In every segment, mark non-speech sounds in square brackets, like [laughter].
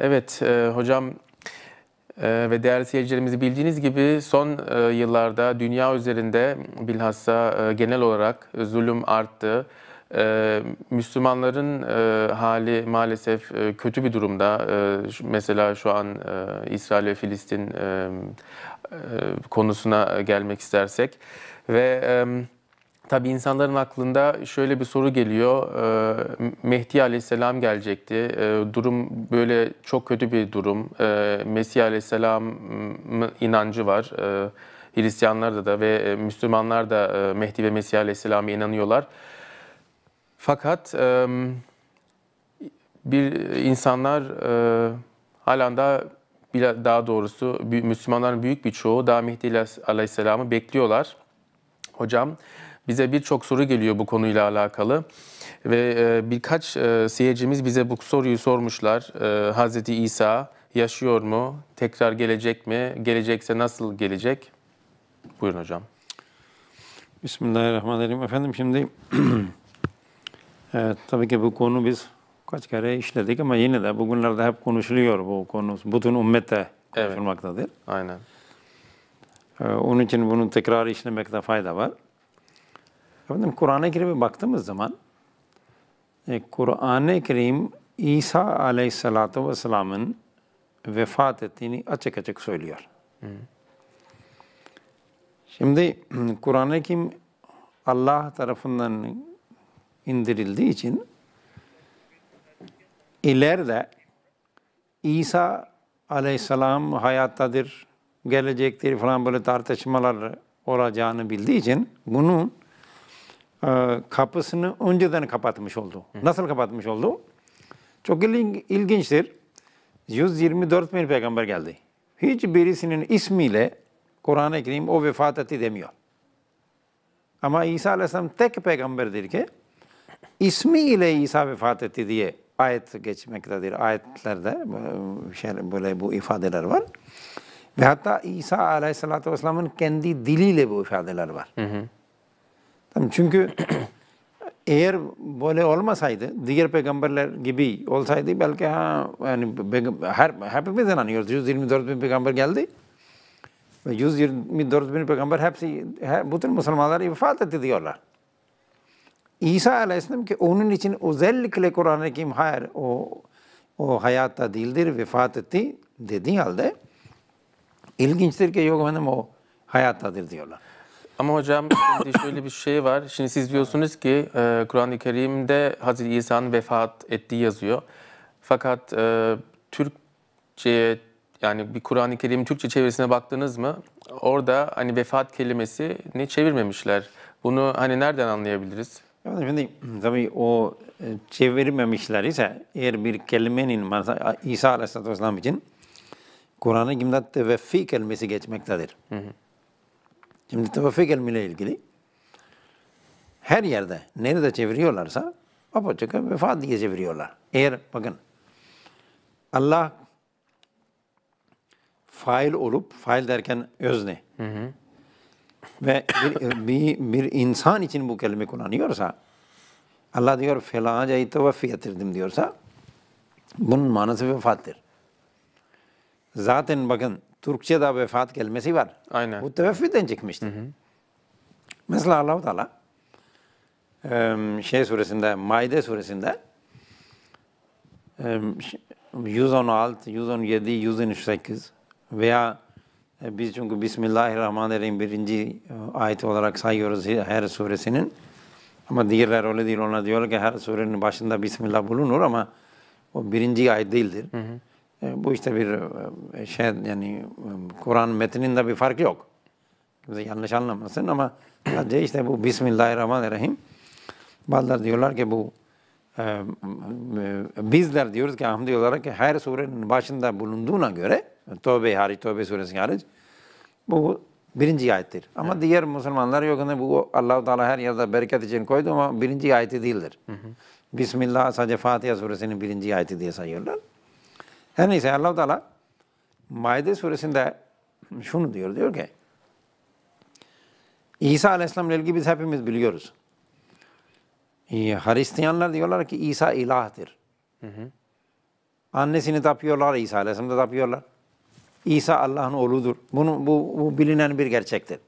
Evet e, hocam e, ve değerli seyircilerimizi bildiğiniz gibi son e, yıllarda dünya üzerinde bilhassa e, genel olarak zulüm arttı. E, Müslümanların e, hali maalesef e, kötü bir durumda. E, mesela şu an e, İsrail ve Filistin e, e, konusuna gelmek istersek ve... E, Tabii insanların aklında şöyle bir soru geliyor. Ee, Mehdi Aleyhisselam gelecekti. Ee, durum böyle çok kötü bir durum. Ee, Mesih Aleyhisselam inancı var. Hristiyanlarda da ve e, Müslümanlar da e, Mehdi ve Mesih Aleyhisselam'a inanıyorlar. Fakat bir insanlar halen daha daha doğrusu Müslümanların büyük bir çoğu daha Mehdi Aleyhisselam'ı bekliyorlar. Hocam bize birçok soru geliyor bu konuyla alakalı ve e, birkaç e, seyircimiz bize bu soruyu sormuşlar. E, Hazreti İsa yaşıyor mu? Tekrar gelecek mi? Gelecekse nasıl gelecek? Buyurun hocam. Bismillahirrahmanirrahim. Efendim şimdi [clears throat] evet, tabii ki bu konu biz kaç kere işledik ama yine de bugünlerde hep konuşuluyor bu konu. Bütün ümmete konuşulmaktadır. Evet. Aynen. Ee, onun için bunun tekrar işlemekte fayda var. Efendim Kur'an-ı Kerim'e baktığımız zaman e, Kur'an-ı Kerim İsa aleyhissalatu vesselamın vefat ettiğini açık açık söylüyor. Hı. Şimdi [clears throat] Kur'an-ı Kerim Allah tarafından indirildiği için ileride İsa aleyhisselam hayattadır, gelecektir falan böyle tartışmalar olacağını bildiği için bunun ee, kapısını önceden kapatmış oldu. Nasıl kapatmış oldu? Çok ilginçtir. 124 bin peygamber geldi. Hiç Hiçbirisinin ismiyle Kur'an-ı Kerim o vefat etti demiyor. Ama İsa Aleyhisselam tek peygamberdir ki ismiyle İsa vefat etti diye ayet geçmektedir. Ayetlerde şey, böyle bu ifadeler var. Ve hatta İsa Aleyhisselatü Vesselam'ın kendi diliyle bu ifadeler var. Hı hı. Çünkü [clears throat] eğer böyle olmasaydı, diğer peygamberler gibi olsaydı belki ha, yani her, hepimiz inanıyoruz. 124 bin peygamber geldi. Ve 124 bin peygamber hepsi, her, bütün Müslümanlar vefat etti diyorlar. İsa Aleyhisselam ki onun için özellikle Kur'an-ı Kerim hayır o, o hayatta değildir, vefat etti dediği halde ilginçtir ki yok efendim o hayattadır diyorlar. Ama hocam [coughs] şimdi şöyle bir şey var. Şimdi siz diyorsunuz ki e, Kur'an-ı Kerim'de Hazreti İsa'nın vefat ettiği yazıyor. Fakat e, Türkçe'ye yani bir Kur'an-ı Kerim Türkçe çevresine baktınız mı? Orada hani vefat kelimesi ne çevirmemişler. Bunu hani nereden anlayabiliriz? Şimdi tabii o e, çevirmemişler ise eğer bir kelimenin mesela İsa Aleyhisselatü Vesselam için Kur'an-ı Kerim'de teveffi kelimesi geçmektedir. Hı hı. Şimdi tevafik ilmiyle ilgili her yerde nerede çeviriyorlarsa apaçık vefat diye çeviriyorlar. Eğer bakın Allah fail olup fail derken özne hı hı. ve bir, bir, bir insan için bu kelime kullanıyorsa Allah diyor felancayı tevaffi getirdim diyorsa bunun manası vefattır. Zaten bakın Türkçe'de vefat kelimesi var. Aynen. Bu teveffiden çıkmıştı. Hı hı. Mesela Allah-u Teala şey suresinde, Maide suresinde 116, 117, 138 veya biz çünkü Bismillahirrahmanirrahim birinci ayet olarak sayıyoruz her suresinin. Ama diğerler öyle değil. Ona diyorlar ki her surenin başında Bismillah bulunur ama o birinci ayet değildir. Hı hı. E, bu işte bir e, şey yani e, Kur'an metninde bir fark yok. Kimse yanlış anlamasın ama sadece işte bu Bismillahirrahmanirrahim. Bazılar diyorlar ki bu e, bizler diyoruz ki Ahmet olarak ki her surenin başında bulunduğuna göre Tövbe hariç, Tövbe suresi hariç bu birinci ayettir. Ama evet. diğer Müslümanlar yok hani bu Allahu Teala her yerde bereket için koydu ama birinci ayeti değildir. Hı hı. Bismillah sadece Fatiha suresinin birinci ayeti diye sayıyorlar. Her neyse allah Teala Maide suresinde şunu diyor. Diyor ki İsa aleyhisselam ile ilgili biz hepimiz biliyoruz. Hristiyanlar diyorlar ki İsa ilahtır. Hı hı. Annesini tapıyorlar, İsa aleyhisselamı da tapıyorlar. İsa Allah'ın oğludur. Bunu, bu, bu bilinen bir gerçektir.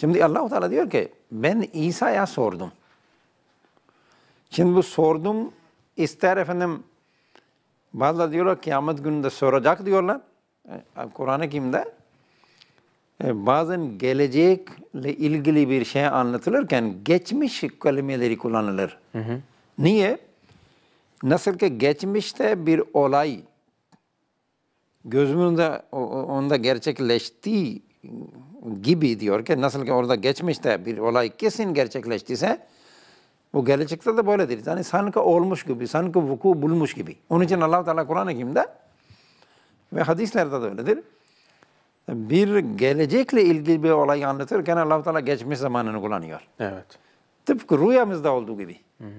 Şimdi Allahu Teala diyor ki ben İsa'ya sordum. Şimdi bu sordum ister efendim Bazıları diyorlar kıyamet gününde soracak diyorlar. E, Kur'an-ı Kerim'de e, bazen gelecekle ilgili bir şey anlatılırken geçmiş kelimeleri kullanılır. Hı hı. Niye? Nasıl ki geçmişte bir olay gözümünde onda gerçekleştiği gibi diyor ki nasıl ki orada geçmişte bir olay kesin gerçekleştiyse bu gelecekte de böyledir. Yani sanki olmuş gibi, sanki vuku bulmuş gibi. Onun için Allah-u Teala Kur'an-ı Kerim'de ve hadislerde de öyledir. Bir gelecekle ilgili bir olayı anlatırken Allah-u Teala geçmiş zamanını kullanıyor. Evet. Tıpkı rüyamızda olduğu gibi. Hı hı.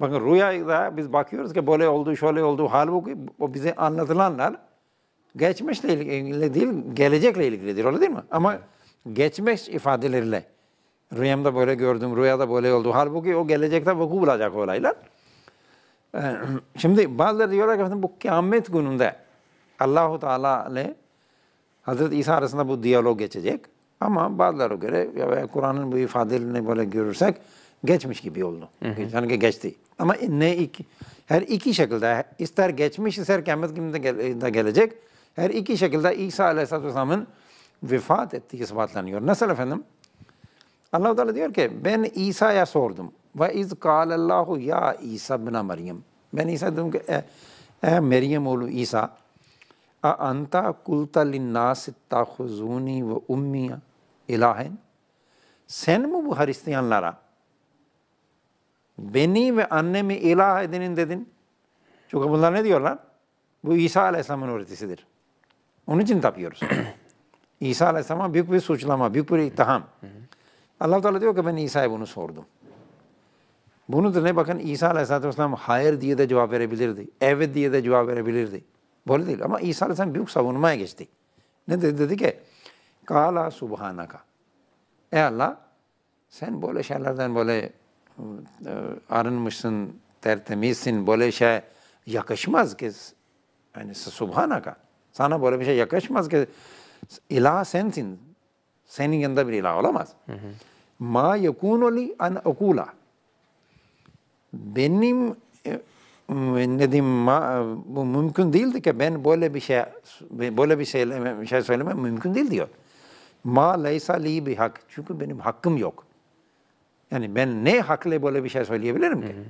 Bakın rüyada biz bakıyoruz ki böyle oldu, şöyle oldu. Halbuki o bize anlatılanlar geçmişle ilgili değil, gelecekle ilgilidir. Öyle değil mi? Ama evet. geçmiş ifadeleriyle Rüyamda böyle gördüm, rüyada böyle oldu. Halbuki o gelecekte vuku bulacak olaylar. Ee, [clears throat] şimdi bazıları diyorlar ki efendim, bu kıyamet gününde Allahu Teala ile Hazreti İsa arasında bu diyalog geçecek. Ama bazıları göre ya Kur'an'ın bu ifadelerini böyle görürsek geçmiş gibi oldu. Hı hı. Yani geçti. Ama ne iki, her iki şekilde ister geçmiş ister kıyamet gününde de gelecek. Her iki şekilde İsa Aleyhisselatü Vesselam'ın vefat ettiği ispatlanıyor. Nasıl efendim? Allah-u Teala diyor ki ben İsa'ya sordum. Ve iz Allahu ya İsa bina Meryem. Ben İsa dedim ki e, e Meryem oğlu İsa. A anta kulta linnâs ittâhuzûni ve ummiya ilahen. Sen mi bu Hristiyanlara beni ve annemi ilah edinin dedin? Çünkü bunlar ne diyorlar? Bu İsa Aleyhisselam'ın öğretisidir. Onun için tapıyoruz. [clears throat] İsa Aleyhisselam'a büyük bir suçlama, büyük bir ittiham. Hı hı allah Teala diyor ki ben İsa'ya bunu sordum. Bunu da ne bakın İsa Aleyhisselatü Vesselam hayır diye de cevap verebilirdi. Evet diye de cevap verebilirdi. Böyle değil ama İsa Aleyhisselam büyük savunmaya geçti. Ne dedi? Dedi ki Kala subhanaka. Ey Allah sen böyle şeylerden böyle e, arınmışsın, tertemizsin, böyle şey yakışmaz ki. Yani subhanaka. Sana böyle bir şey yakışmaz ki. İlah sensin. Senin yanında bir ilah olamaz. Hı hı ma yekunoli an okula. Benim e, dedim ma, bu mümkün değildi ki ben böyle bir şey böyle bir şey, bir şey söylemem mümkün değil diyor. Ma leysa li bir hak. Çünkü benim hakkım yok. Yani ben ne hakla böyle bir şey söyleyebilirim ki? Hı hı.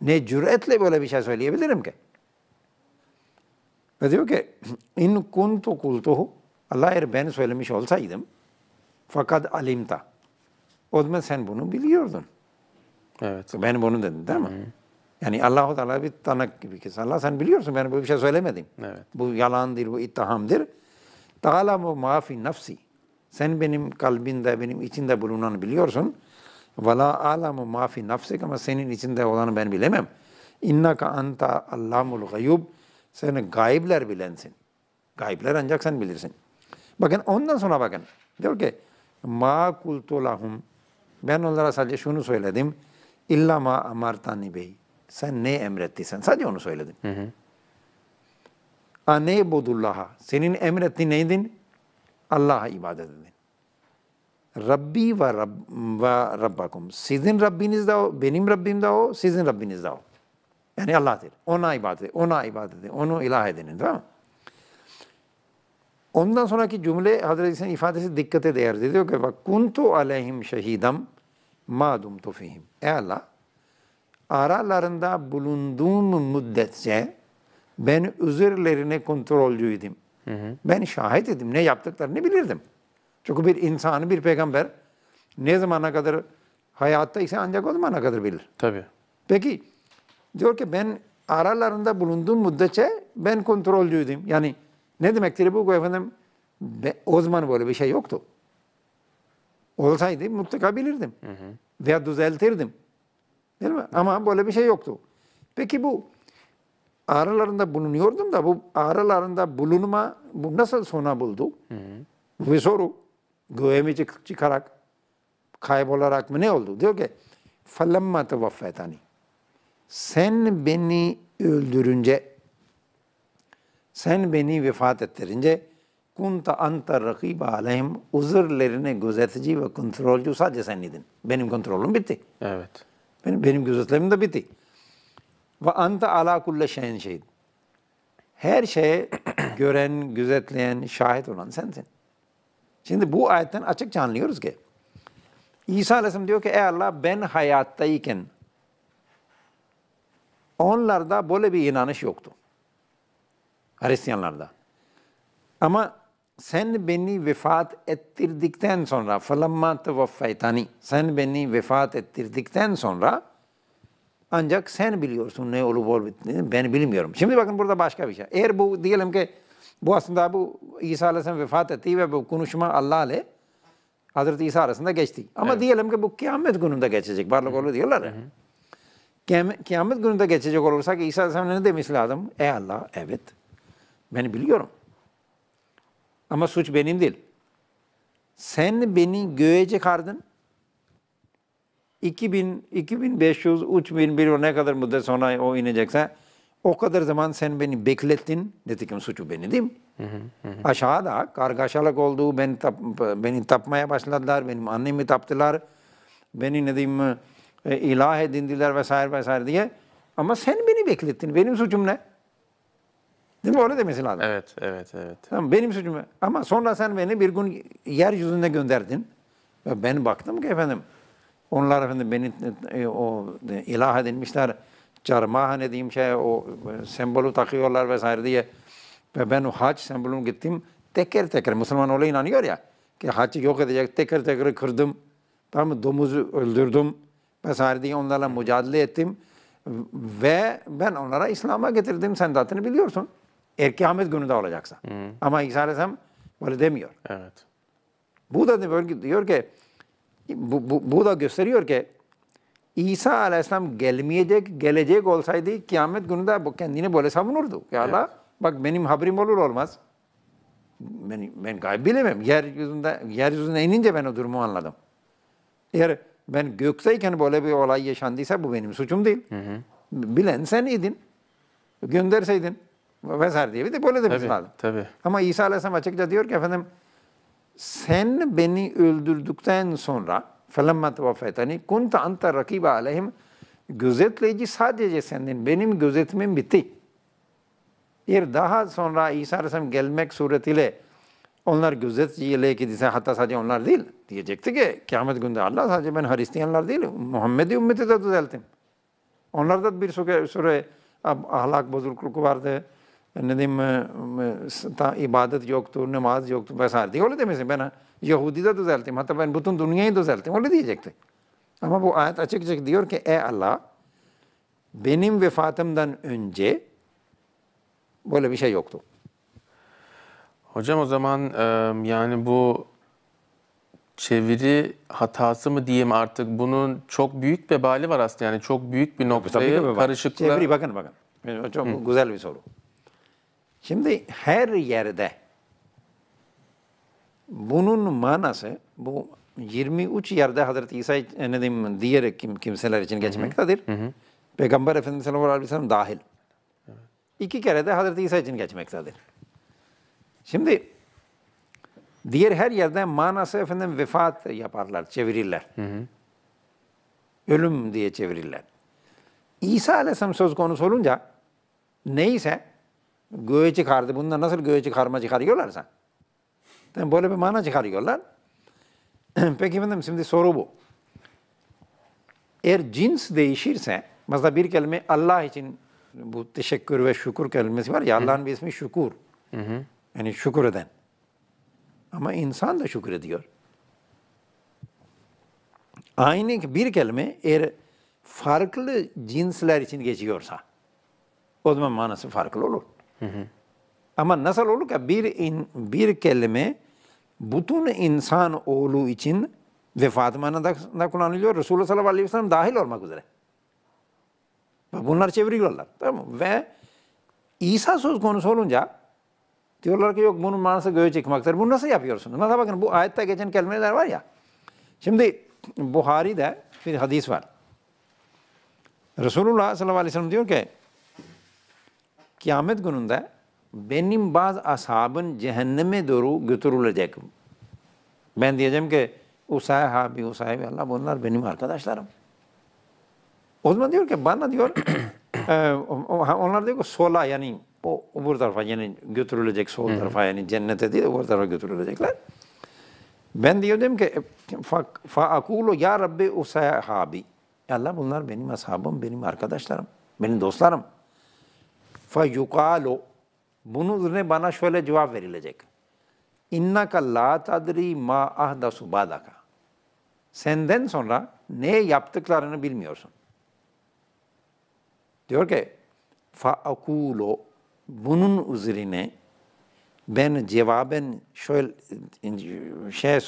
Ne cüretle böyle bir şey söyleyebilirim ki? Ve diyor ki in kuntu kultuhu Allah eğer ben söylemiş olsaydım fakat alimta. O zaman sen bunu biliyordun. Evet. Ben bunu dedim değil mi? Hı-hı. Yani Allah-u Teala bir tanık gibi ki Allah sen biliyorsun ben böyle bir şey söylemedim. Evet. Bu yalandır, bu ittihamdır. Teala bu maafi nafsi. Sen benim kalbinde, benim içinde bulunan biliyorsun. Vela alamu maafi nafsik ama senin içinde olanı ben bilemem. İnnaka anta allamul gayub. Sen gayipler bilensin. Gayipler ancak sen bilirsin. Bakın ondan sonra bakın. Diyor ki ma kultu lahum ben onlara sadece şunu söyledim. İlla ma amartani bey. Sen ne emrettiysen sadece onu söyledim. Hı hı. Ane budullaha. Senin emrettiğin neydin? Allah'a ibadet edin. Rabbi ve, Rab, ve Rabbakum. Sizin Rabbiniz de o, benim Rabbim de o, sizin Rabbiniz de o. Yani Allah'tır. Ona ibadet edin, ona ibadet edin, onu ilah edin. Tamam mı? Ondan sonraki cümle Hazreti İsa'nın ifadesi dikkate değerdi. Diyor ki bak kuntu aleyhim şehidam madum dumtu fihim. Ey Allah aralarında bulunduğum müddetçe ben üzerlerine kontrolcüydüm. Hı hı. Ben şahit edim. Ne yaptıklarını bilirdim. Çünkü bir insanı, bir peygamber ne zamana kadar hayatta ise ancak o zamana kadar bilir. Tabii. Peki diyor ki ben aralarında bulunduğum müddetçe ben kontrolcüydüm. Yani ne demektir bu efendim? Be, o zaman böyle bir şey yoktu. Olsaydı mutlaka bilirdim. Hı hı. Veya düzeltirdim. Değil mi? Hı. Ama böyle bir şey yoktu. Peki bu aralarında bulunuyordum da bu aralarında bulunma bu nasıl sona buldu? Hı hı. Bir soru. Göğemi çıkarak kaybolarak mı ne oldu? Diyor ki فَلَمَّا تَوَفَّتَنِي Sen beni öldürünce sen beni vefat ettirince kunta anta rakiba aleyhim üzerlerine gözetici ve kontrolcü sadece sen idin. Benim kontrolüm bitti. Evet. Benim, benim gözetlerim de bitti. Ve anta ala kulle şeyin şehid. Her şeye [clears throat] gören, gözetleyen, şahit olan sensin. Şimdi bu ayetten açıkça anlıyoruz ki İsa Aleyhisselam diyor ki ey Allah ben hayattayken onlarda böyle bir inanış yoktu. Hristiyanlarda. Ama sen beni vefat ettirdikten sonra falamma tevaffaytani sen beni vefat ettirdikten sonra ancak sen biliyorsun ne olup olmadığını ben bilmiyorum. Şimdi bakın burada başka bir şey. Eğer bu diyelim ki bu aslında bu İsa Aleyhisselam vefat etti ve bu konuşma Allah ile Hazreti İsa arasında geçti. Ama evet. diyelim ki bu kıyamet gününde geçecek. Varlık olur diyorlar ya. Kıyamet, gününde geçecek olursa ki İsa Aleyhisselam ne demiş lazım? Ey Allah evet ben biliyorum. Ama suç benim değil. Sen beni göğece kardın. 2000, 2500, 3000, bilmiyorum ne kadar müddet sonra o inecekse o kadar zaman sen beni beklettin. Nitekim suçu beni değil mi? Hı hı hı. Aşağıda kargaşalık oldu. Beni, tap, beni tapmaya başladılar. Benim annemi taptılar. Beni ne diyeyim e, ilah edindiler vesaire vesaire diye. Ama sen beni beklettin. Benim suçum ne? Değil mi? Öyle demesi lazım. Evet, evet, evet. Tamam, benim suçum. Ama sonra sen beni bir gün yeryüzüne gönderdin. ve Ben baktım ki efendim onlar efendim beni e, o e, ilah carmaha ne dediğim şey o e, sembolü takıyorlar vesaire diye. Ve ben o haç sembolüm gittim. Teker teker Müslüman öyle inanıyor ya. Ki haçı yok edecek teker teker kırdım. Tamam mı? Domuzu öldürdüm. Vesaire diye onlarla mücadele ettim. Ve ben onlara İslam'a getirdim. Sen zaten biliyorsun. Eğer erkeğimiz gününde olacaksa. Hı. Ama İsa Aleyhisselam böyle demiyor. Evet. Bu da böyle diyor ki bu, bu, bu da gösteriyor ki İsa Aleyhisselam gelmeyecek, gelecek olsaydı kıyamet gününde kendini böyle savunurdu. Ya Allah evet. bak benim haberim olur olmaz. Ben, ben gayb bilemem. Yeryüzünde, yeryüzüne inince ben o durumu anladım. Eğer ben gökteyken böyle bir olay yaşandıysa bu benim suçum değil. Hı hı. Bilen sen idin. Gönderseydin vesaire diye bir de böyle demesi tabii, lazım. Tabii. Ama İsa Aleyhisselam açıkça diyor ki efendim sen beni öldürdükten sonra فَلَمَّا تَوَفَيْتَنِي كُنْتَ anta رَكِيبَ عَلَيْهِمْ Gözetleyici sadece sendin. Benim gözetmem bitti. Bir daha sonra İsa Aleyhisselam gelmek suretiyle onlar gözetçiyle gidilse hatta sadece onlar değil. Diyecekti ki kıyamet günde Allah sadece ben Hristiyanlar değil Muhammed'i ümmeti de düzelttim. Onlarda bir süre, süre ah, ahlak bozukluğu vardı ne diyeyim ibadet yoktur, namaz yoktur vesaire diye öyle demesin. Ben Yahudi de düzelttim. Hatta ben bütün dünyayı düzelttim. Öyle diyecekti. Ama bu ayet açık açık diyor ki ey Allah benim vefatımdan önce böyle bir şey yoktu. Hocam o zaman yani bu çeviri hatası mı diyeyim artık bunun çok büyük vebali var aslında yani çok büyük bir noktaya karışıklığa. Çeviri bakın bakın. Çok Hı. güzel bir soru. Şimdi her yerde bunun manası bu 23 yerde Hazreti İsa ne diyeyim, diğer kim, kimseler için geçmektedir. Hı hı. Peygamber Efendimiz sallallahu aleyhi ve sellem dahil. İki kere de Hazreti İsa için geçmektedir. Şimdi diğer her yerde manası efendim vefat yaparlar, çevirirler. Hı hı. Ölüm diye çevirirler. İsa aleyhisselam söz konusu olunca neyse göğe çıkardı. Bunlar nasıl göğe çıkarma çıkarıyorlarsa. Yani böyle bir mana çıkarıyorlar. [clears throat] Peki efendim şimdi soru bu. Eğer cins değişirse, mesela bir kelime Allah için bu teşekkür ve şükür kelimesi var ya Allah'ın bir ismi şükür. Yani şükür eden. Ama insan da şükür ediyor. Aynı bir kelime eğer farklı cinsler için geçiyorsa o zaman manası farklı olur. Hı hı. Ama nasıl olur ki bir, in, bir kelime bütün insan oğlu için vefat manada kullanılıyor. Resulullah sallallahu aleyhi ve sellem dahil olmak üzere. Bunlar çeviriyorlar. Tamam mı? Ve İsa söz konusu olunca diyorlar ki yok bunun manası göğe çıkmaktır. Bunu nasıl yapıyorsunuz? Mesela bakın bu ayette geçen kelimeler var ya. Şimdi Buhari'de bir hadis var. Resulullah sallallahu aleyhi ve sellem diyor ki kıyamet gününde benim bazı ashabın cehenneme doğru götürülecek. Ben diyeceğim ki o sahabi, o sahibi Allah bunlar benim arkadaşlarım. O zaman diyor ki bana diyor [clears throat] e, onlar diyor ki sola yani o öbür tarafa yani götürülecek sol tarafa yani cennete değil bu tarafa götürülecekler. Ben diyorum ki fa akulu ya Rabbi o sahabi. Allah bunlar benim ashabım, benim arkadaşlarım, benim dostlarım fa yukalo bunun üzerine bana şöyle cevap verilecek. İnnaka la tadri ma ahdasu badaka. Senden sonra ne yaptıklarını bilmiyorsun. Diyor ki fa akulo bunun üzerine ben cevaben şöyle şey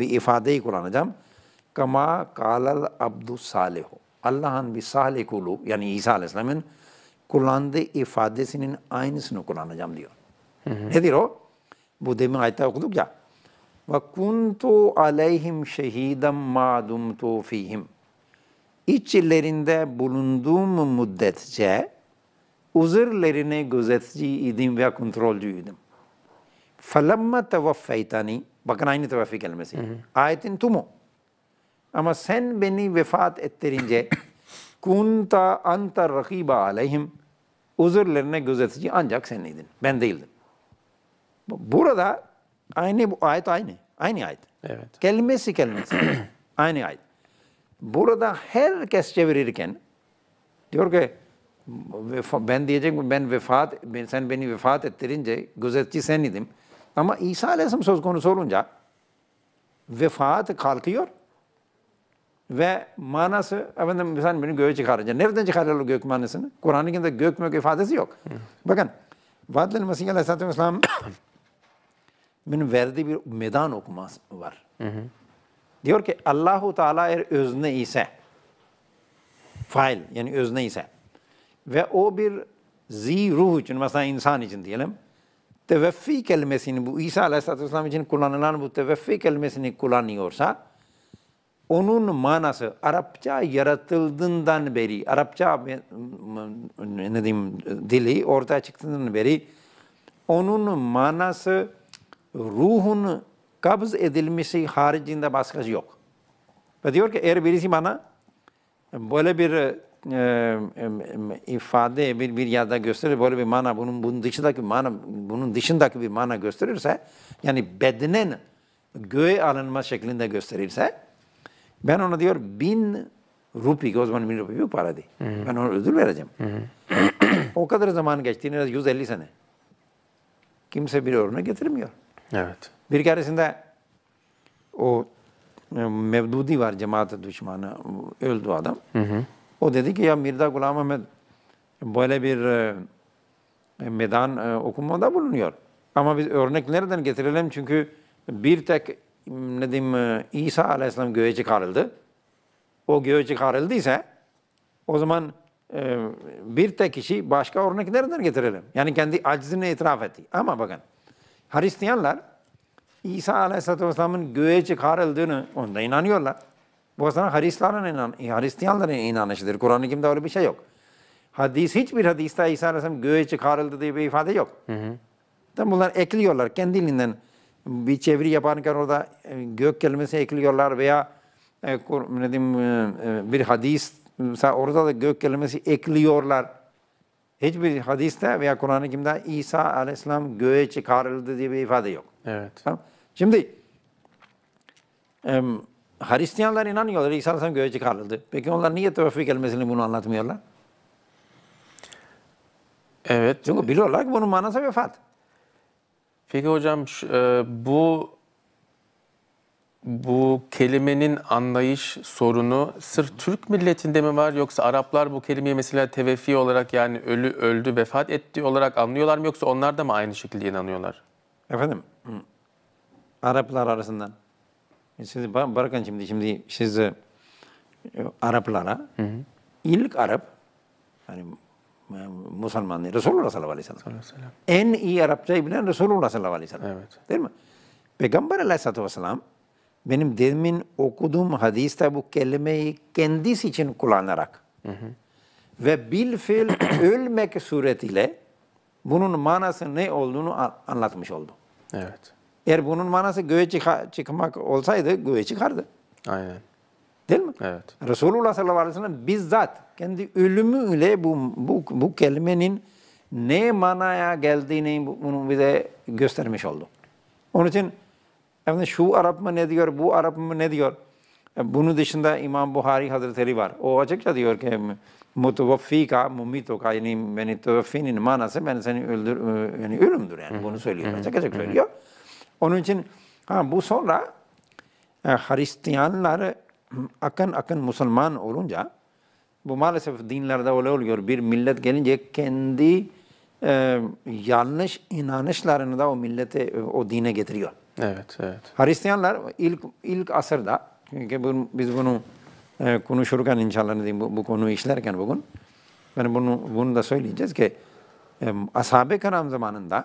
bir ifadeyi kullanacağım. Kama kalal abdu salihu. Allah'ın bir salih kulu yani İsa Aleyhisselam'ın kullandığı ifadesinin aynısını kullanacağım diyor. Hı hı. Nedir o? Bu demin ayette okuduk ya. Ve kuntu aleyhim şehiden ma dumtu fihim. İçlerinde bulunduğum müddetçe üzerlerine gözetici idim ve kontrolcüydüm. Falamma tevaffeytani. Bakın aynı tevaffi kelimesi. Hı hı. Ayetin tümü. Ama sen beni vefat ettirince [laughs] kunta anta rakiba aleyhim Huzurlarına gözetici ancak sen idin. Ben değildim. Burada aynı bu ayet aynı. Aynı ayet. Evet. Kelimesi kelimesi. [clears throat] aynı ayet. Burada herkes çevirirken diyor ki ben diyecek ben vefat ben, sen beni vefat ettirince gözetçi sen idim. Ama İsa Aleyhisselam söz konusu olunca vefat kalkıyor ve manası efendim sen beni göğe çıkarınca nereden çıkarırlar gök manasını? Kur'an'ın içinde gök mök ifadesi yok. Hı. Bakın Vadil Mesih Aleyhisselatü Vesselam [coughs] benim verdiği bir meydan okuması var. Hı hı. Diyor ki Allahu Teala eğer özne ise fail yani özne ise ve o bir zi ruh için mesela insan için diyelim teveffi kelimesini bu İsa Aleyhisselatü Vesselam için kullanılan bu teveffi kelimesini kullanıyorsa onun manası Arapça yaratıldığından beri, Arapça ne diyeyim, dili ortaya çıktığından beri onun manası ruhun kabz edilmesi haricinde başkası yok. Ve diyor ki eğer birisi bana böyle bir e, e ifade bir, bir yada gösterir, böyle bir mana, bunun, bunun dışındaki mana, bunun dışındaki bir mana gösterirse, yani bedenen göğe alınma şeklinde gösterirse, ben ona diyor bin rupi, o zaman bin rupi büyük para değil. Hı -hı. Ben ona ödül vereceğim. [clears throat] o kadar zaman geçti, en az 150 sene. Kimse bir örnek getirmiyor. Evet. Bir keresinde o e, Mevdudi var cemaat düşmanı, öldü adam. Hı hı. O dedi ki ya Mirda Gulam Ahmet böyle bir e, meydan e, okumada bulunuyor. Ama biz örnek nereden getirelim? Çünkü bir tek ne diyeyim e, İsa aleyhisselam göğe çıkarıldı. O göğe çıkarıldıysa o zaman e, bir tek kişi başka örnek nereden getirelim? Yani kendi aczini itiraf etti. Ama bakın Hristiyanlar İsa Aleyhisselatü Vesselam'ın göğe çıkarıldığını onda inanıyorlar. Bu aslında Hristiyanların, inan Hristiyanların inanışıdır. Kur'an-ı Kerim'de öyle bir şey yok. Hadis, hiçbir hadiste İsa Aleyhisselam göğe çıkarıldı diye bir ifade yok. Hı hı. Tam bunlar ekliyorlar kendiliğinden bir çeviri yaparken orada e, gök kelimesi ekliyorlar veya e, ne diyeyim, e, bir hadis orada da gök kelimesi ekliyorlar. Hiçbir hadiste veya Kur'an-ı Kerim'de İsa aleyhisselam göğe çıkarıldı diye bir ifade yok. Evet. Tamam. Şimdi Hristiyanlar inanıyorlar İsa aleyhisselam göğe çıkarıldı. Peki onlar niye tevfik kelimesini bunu anlatmıyorlar? Evet. Çünkü biliyorlar ki bunun manası vefat. Peki hocam e, bu bu kelimenin anlayış sorunu sırf Türk milletinde mi var yoksa Araplar bu kelimeyi mesela teveffi olarak yani ölü öldü vefat etti olarak anlıyorlar mı yoksa onlar da mı aynı şekilde inanıyorlar? Efendim Araplar arasından e, siz bırakın şimdi şimdi siz e, Araplara hı hı. ilk Arap yani Müslüman değil. Resulullah sallallahu aleyhi ve sellem. sellem. En iyi Arapçayı bilen Resulullah sallallahu aleyhi ve sellem. Evet. Değil mi? Peygamber aleyhissalatü vesselam benim demin okuduğum hadiste bu kelimeyi kendisi için kullanarak hı hı. ve bilfil [coughs] ölmek suretiyle bunun manası ne olduğunu anlatmış oldu. Evet. Eğer bunun manası göğe çıkmak olsaydı göğe çıkardı. Aynen. Değil mi? Evet. Resulullah sallallahu aleyhi ve sellem bizzat kendi ölümüyle bu, bu, bu kelimenin ne manaya geldiğini bunu bize göstermiş oldu. Onun için efendim, şu Arap mı ne diyor, bu Arap mı ne diyor? E, bunun dışında İmam Buhari Hazretleri var. O açıkça diyor ki mutuvaffika mumitoka yani beni tuvaffinin manası ben seni öldür e, yani ölümdür yani bunu söylüyor. Açık açık söylüyor. Onun için ha, bu sonra e, Hristiyanlar akın Müslüman olunca bu maalesef dinlerde öyle oluyor. Bir millet gelince kendi e, yanlış inanışlarını da o millete, e, o dine getiriyor. Evet, evet. Hristiyanlar ilk ilk asırda, çünkü bu, biz bunu e, konuşurken inşallah ne bu, bu konuyu işlerken bugün, ben bunu, bunu da söyleyeceğiz ki, e, ashab-ı kiram zamanında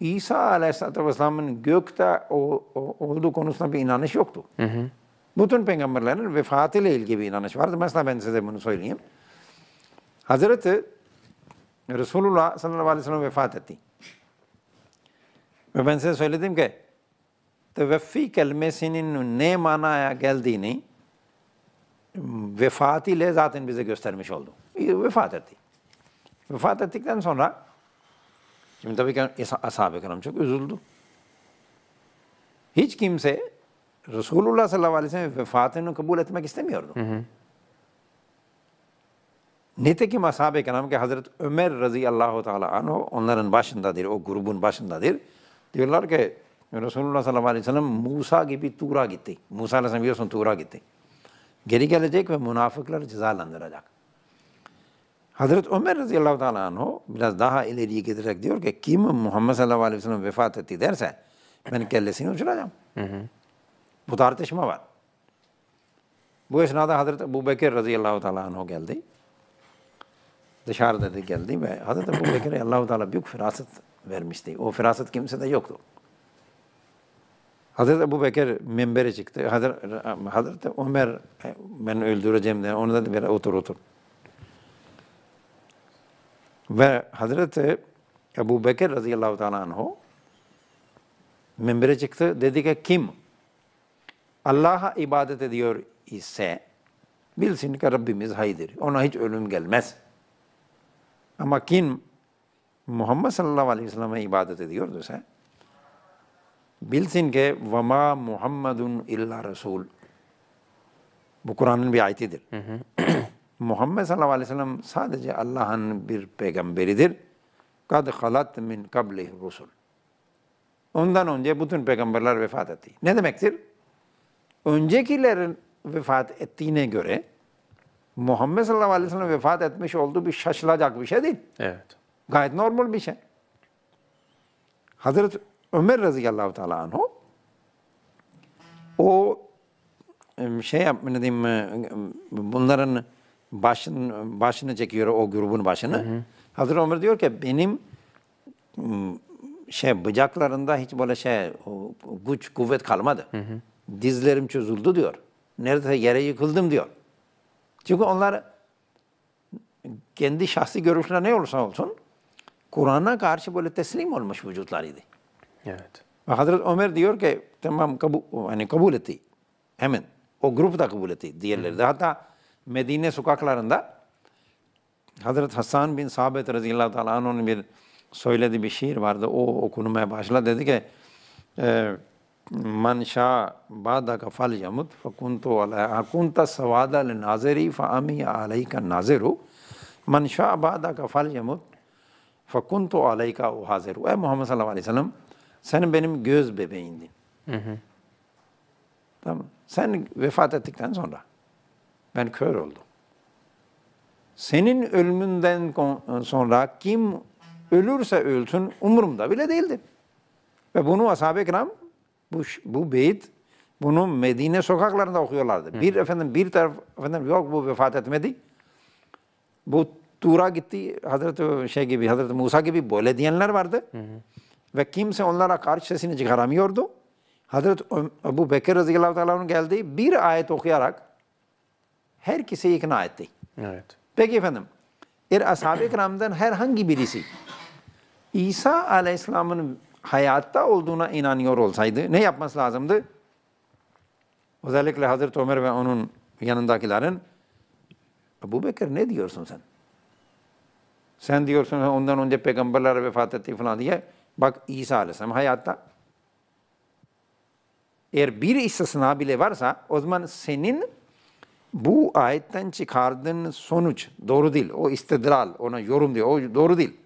İsa aleyhisselatü vesselamın gökte o, o, olduğu konusunda bir inanış yoktu. Hı hı. Bütün peygamberlerin vefatıyla ilgili bir inanış vardır. Mesela ben size bunu söyleyeyim. Hazreti Resulullah sallallahu aleyhi ve sellem vefat etti. Ve ben size söyledim ki teveffi kelimesinin ne manaya geldiğini vefat ile zaten bize göstermiş oldu. Vefat etti. Vefat ettikten sonra şimdi tabii ki ashab-ı çok üzüldü. Hiç kimse Resulullah sallallahu aleyhi ve sellem vefatını kabul etmek istemiyordu. Hı hı. Nitekim ashab-ı kiram ki Hazreti Ömer radıyallahu teala anhu onların başındadır, o grubun başındadır. Diyorlar ki Resulullah sallallahu aleyhi ve sellem Musa gibi Tuğra gitti. Musa aleyhisselam biliyorsun Tuğra gitti. Geri gelecek ve münafıklar cezalandıracak. Hazreti Ömer radıyallahu teala anhu biraz daha ileriye giderek diyor ki kim Muhammed sallallahu aleyhi ve sellem vefat etti derse ben kellesini uçuracağım. Hı hı. Bu tartışma var. Bu esnada Hazreti Ebu Bekir radıyallahu teala anhu geldi. Dışarıda da geldi ve Hazreti Ebu Bekir'e allah Teala büyük firaset vermişti. O firaset kimsede yoktu. Hazreti Ebu Bekir minbere çıktı. Hazreti, Hazreti Ömer e, ben öldüreceğim dedi. Onu da bir otur otur. Ve Hazreti Ebu Bekir radıyallahu teala anhu minbere çıktı. Dedi ki kim? Allah'a ibadet ediyor ise bilsin ki Rabbimiz haydır. Ona hiç ölüm gelmez. Ama kim Muhammed sallallahu aleyhi ve selleme ibadet ediyorduysa bilsin ki ve ma Muhammedun illa Resul. Bu Kur'an'ın bir ayetidir. Hı [clears throat] Muhammed sallallahu aleyhi ve sellem sadece Allah'ın bir peygamberidir. Kad halat min kablih rusul. Ondan önce bütün peygamberler vefat etti. Ne demektir? öncekilerin vefat ettiğine göre Muhammed sallallahu aleyhi ve sellem vefat etmiş olduğu bir şaşılacak bir şey değil. Evet. Gayet normal bir şey. Hazreti Ömer radıyallahu teala anhu o şey yapma ne diyeyim bunların başını başını çekiyor o grubun başını. Hı hı. Hazreti Ömer diyor ki benim şey bıcaklarında hiç böyle şey güç kuvvet kalmadı. Hı hı. Dizlerim çözüldü diyor. Nerede yere yıkıldım diyor. Çünkü onlar kendi şahsi görüşler ne olursa olsun Kur'an'a karşı böyle teslim olmuş vücutlarıydı. Evet. Ve Hazreti Ömer diyor ki tamam kabul, hani kabul etti. Hemen. O grup da kabul etti diğerleri de. Hatta Medine sokaklarında Hazreti Hasan bin Sabit radıyallahu teala onun bir söylediği bir şiir vardı. O okunmaya başladı. Dedi ki e, من شاء بعدك فليمت فكنت ولا كنت سواد للناظري فأمي عليك الناظر من شاء بعدك فليمت فكنت عليك أحاذر Ey Muhammed sallallahu aleyhi ve sellem sen benim göz bebeğindin. Hı mhm. hı. Tamam. Sen vefat ettikten sonra ben kör oldum. Senin ölümünden sonra kim ölürse ölsün umurumda bile değildi. Ve bunu ashab-ı kiram bu, bu beyit bunu Medine sokaklarında okuyorlardı. Hı. Bir efendim bir taraf efendim yok bu vefat etmedi. Bu Tur'a gitti Hazreti şey gibi Hazreti Musa gibi böyle diyenler vardı. Hı hı. Ve kimse onlara karşı sesini çıkaramıyordu. Hazreti Ebu Bekir radıyallahu teala'nın geldi bir ayet okuyarak herkesi ikna etti. Evet. Peki efendim, eğer ashab-ı kiramdan herhangi birisi İsa aleyhisselamın hayatta olduğuna inanıyor olsaydı ne yapması lazımdı? Özellikle Hazreti Ömer ve onun yanındakilerin Ebu Bekir ne diyorsun sen? Sen diyorsun ondan önce peygamberler vefat etti falan diye. Bak İsa Aleyhisselam hayatta. Eğer bir istisna bile varsa o zaman senin bu ayetten çıkardığın sonuç doğru değil. O istidral, ona yorum diyor. O doğru değil.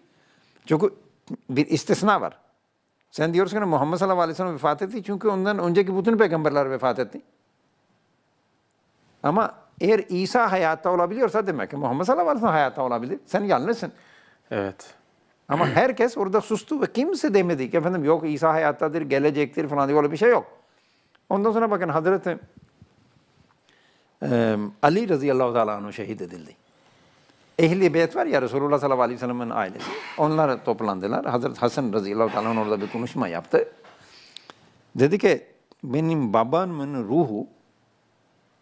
Çünkü bir istisna var. Sen diyorsun ki Muhammed sallallahu aleyhi ve sellem vefat etti çünkü ondan önceki bütün peygamberler vefat etti. Ama eğer İsa hayatta olabiliyorsa demek ki Muhammed sallallahu aleyhi ve sellem hayatta olabilir. Sen yanlışsın. Evet. Ama [clears throat] herkes orada sustu ve kimse demedi ki efendim yok İsa hayattadır, gelecektir falan diye öyle bir şey yok. Ondan sonra bakın Hazreti e, Ali radıyallahu teala şehit edildi. Ehli beyt var ya Resulullah sallallahu aleyhi ve sellem'in ailesi. Onlar toplandılar. Hazreti Hasan radıyallahu anh orada bir konuşma yaptı. Dedi ki benim babamın ruhu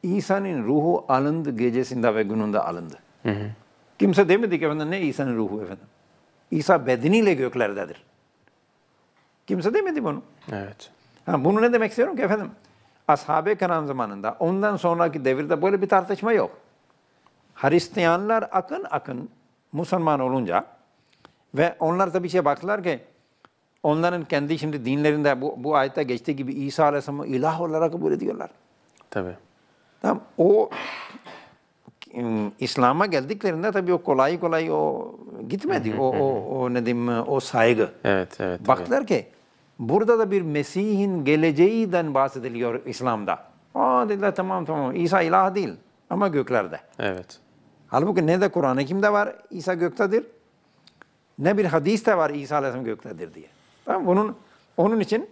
İsa'nın ruhu alındı gecesinde ve gününde alındı. Hı hı. Kimse demedi ki efendim ne İsa'nın ruhu efendim. İsa bedeniyle göklerdedir. Kimse demedi bunu. Evet. Ha, bunu ne demek istiyorum ki efendim? Ashab-ı kiram zamanında ondan sonraki devirde böyle bir tartışma yok. Hristiyanlar akın akın Müslüman olunca ve onlar tabii şey baktılar ki onların kendi şimdi dinlerinde bu, bu ayette geçtiği gibi İsa Aleyhisselam'ı ilah olarak kabul ediyorlar. Tabii. Tam o ıı, İslam'a geldiklerinde tabii o kolay kolay o gitmedi. o, o, o ne diyeyim o saygı. Evet, evet. Baktılar ki burada da bir Mesih'in geleceğinden bahsediliyor İslam'da. Aa dediler tamam tamam İsa ilah değil ama göklerde. Evet. Halbuki ne de Kur'an-ı Kim'de var İsa göktedir ne bir hadis de var İsa Aleyhisselam göktedir diye. Tamam bunun onun için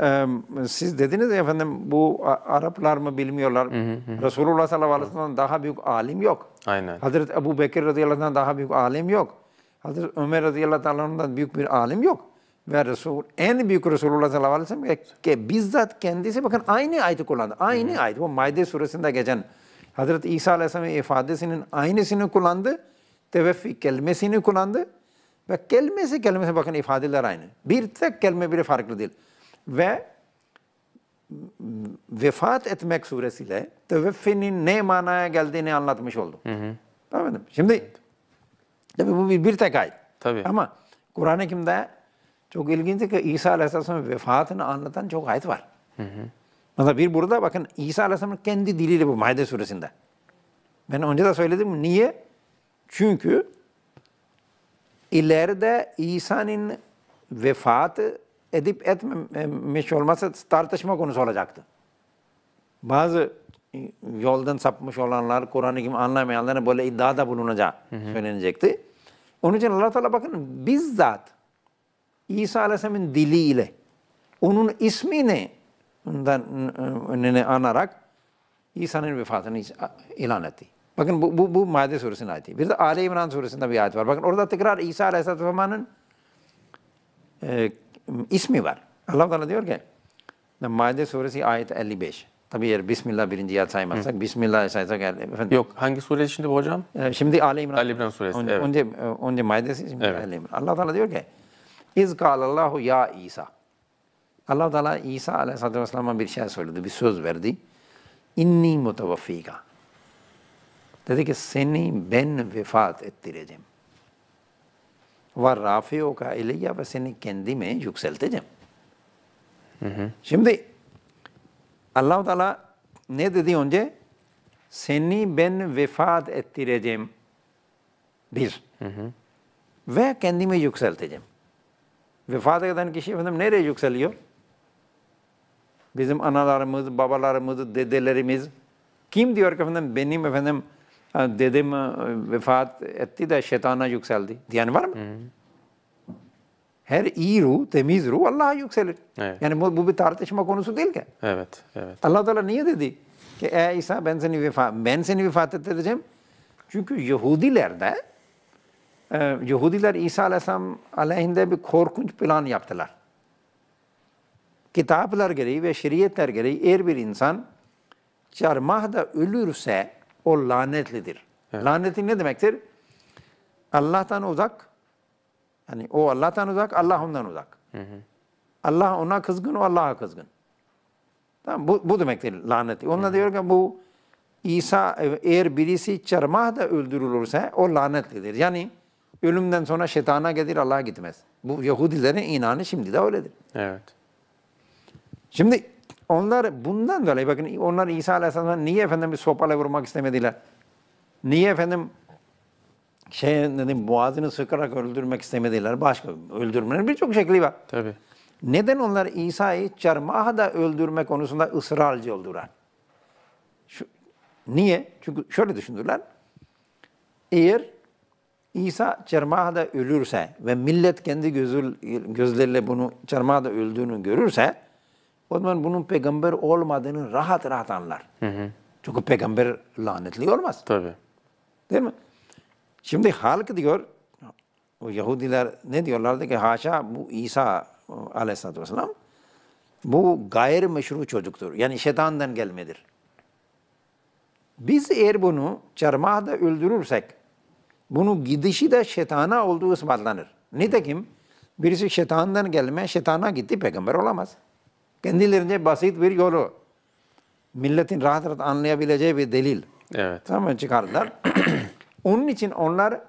e, siz dediniz ya efendim bu Araplar mı bilmiyorlar. Hı hı hı. Resulullah sallallahu aleyhi ve sellem'den daha büyük alim yok. Aynen. Hazreti Ebu Bekir radıyallahu anh'dan daha büyük alim yok. Hazreti Ömer radıyallahu anh'dan büyük bir alim yok. Ve Resul, en büyük Resulullah sallallahu aleyhi ve sellem e, bizzat kendisi bakın aynı ayeti kullandı. Aynı ayet. Bu Maide suresinde geçen Hazreti İsa Aleyhisselam ifadesinin aynısını kullandı. Teveffi kelimesini kullandı. Ve kelimesi kelimesi bakın ifadeler aynı. Bir tek kelime bile farklı değil. Ve vefat etmek suresiyle teveffinin ne manaya geldiğini anlatmış oldum. Hı hı. Tamam mı? Şimdi tabii bu bir, bir tek ayet. Tabii. Ama Kur'an-ı Kerim'de çok ilginç ki İsa Aleyhisselam'ın vefatını anlatan çok ayet var. Hı hı. Mesela bir burada bakın İsa Aleyhisselam'ın kendi diliyle bu Maide suresinde. Ben önce de söyledim. Niye? Çünkü ileride İsa'nın vefatı edip etmemiş olması tartışma konusu olacaktı. Bazı yoldan sapmış olanlar, Kur'an'ı kim anlamayanlara böyle iddiada bulunacağı hı hı. söylenecekti. Onun için Allah Teala bakın bizzat İsa Aleyhisselam'ın diliyle onun ismini Iı, ıı, önüne anarak İsa'nın vefatını ilan etti. Bakın bu, bu, bu Maide suresinin ayeti. Bir de Ali İmran suresinde bir ayet var. Bakın orada tekrar İsa Aleyhisselatü Vesselam'ın e, ismi var. Allah Teala diyor ki Maide suresi ayet 55. Tabi eğer Bismillah birinci ayet saymazsak, Hı. Bismillah saysak efendim. Yok, hangi suresi şimdi bu hocam? E, şimdi Ali İmran. Ali İmran suresi, önce, evet. Önce, önce Maide, şimdi evet. Ali İmran. Allah Teala diyor ki İz kâlallahu ya İsa. Allah-u Teala İsa Aleyhisselatü Vesselam'a bir şey söyledi, bir söz verdi. İnni mutavaffika. Dedi ki seni ben vefat ettireceğim. Ve rafiyoka ileyya ve seni kendime yükselteceğim. Hı hı. Şimdi Allah-u Teala ne dedi önce? Seni ben vefat ettireceğim. Bir. Hı hı. Ve kendimi yükselteceğim. Vefat eden kişi efendim nereye yükseliyor? bizim analarımız, babalarımız, dedelerimiz kim diyor ki efendim benim efendim e, dedem e, vefat etti de şeytana yükseldi diyen var mı? Hı hı. Her iyi ruh, temiz ruh Allah'a yükselir. Evet. Yani bu, bu bir tartışma konusu değil ki. Evet, evet. Allah Teala niye dedi ki ey İsa ben seni vefat ben seni vefat ettireceğim. Çünkü Yahudilerde e, Yahudiler İsa Aleyhisselam aleyhinde bir korkunç plan yaptılar kitaplar gereği ve şeriyetler gereği eğer bir insan çarmıhda ölürse o lanetlidir. Evet. Laneti ne demektir? Allah'tan uzak, yani o Allah'tan uzak, Allah ondan uzak. Hı hı. Allah ona kızgın, o Allah'a kızgın. Tamam, bu, bu demektir laneti. Onlar diyor ki bu İsa e, eğer birisi çarmıhda öldürülürse o lanetlidir. Yani ölümden sonra şeytana gelir Allah'a gitmez. Bu Yahudilerin inanı şimdi de öyledir. Evet. Şimdi onlar bundan dolayı bakın onlar İsa Aleyhisselam'a niye efendim bir sopayla vurmak istemediler? Niye efendim şey dedim boğazını sıkarak öldürmek istemediler. Başka öldürmenin birçok şekli var. Tabii. Neden onlar İsa'yı çarmıha da öldürme konusunda ısrarcı oldular? Şu, niye? Çünkü şöyle düşündüler. Eğer İsa çarmıha da ölürse ve millet kendi gözül, gözleriyle bunu çarmıha da öldüğünü görürse o zaman bunun peygamber olmadığını rahat rahat anlar. Hı hı. Çünkü peygamber lanetli olmaz. Tabii. Değil mi? Şimdi halk diyor, o Yahudiler ne diyorlardı ki haşa bu İsa aleyhissalatü vesselam bu gayrimeşru çocuktur. Yani şeytandan gelmedir. Biz eğer bunu çarmıhada öldürürsek, bunu gidişi de şeytana olduğu ispatlanır. Nitekim birisi şeytandan gelme, şeytana gitti peygamber olamaz. Kendilerince basit bir yolu. Milletin rahat rahat anlayabileceği bir delil. Evet. Tamam mı? Çıkardılar. [clears throat] Onun için onlar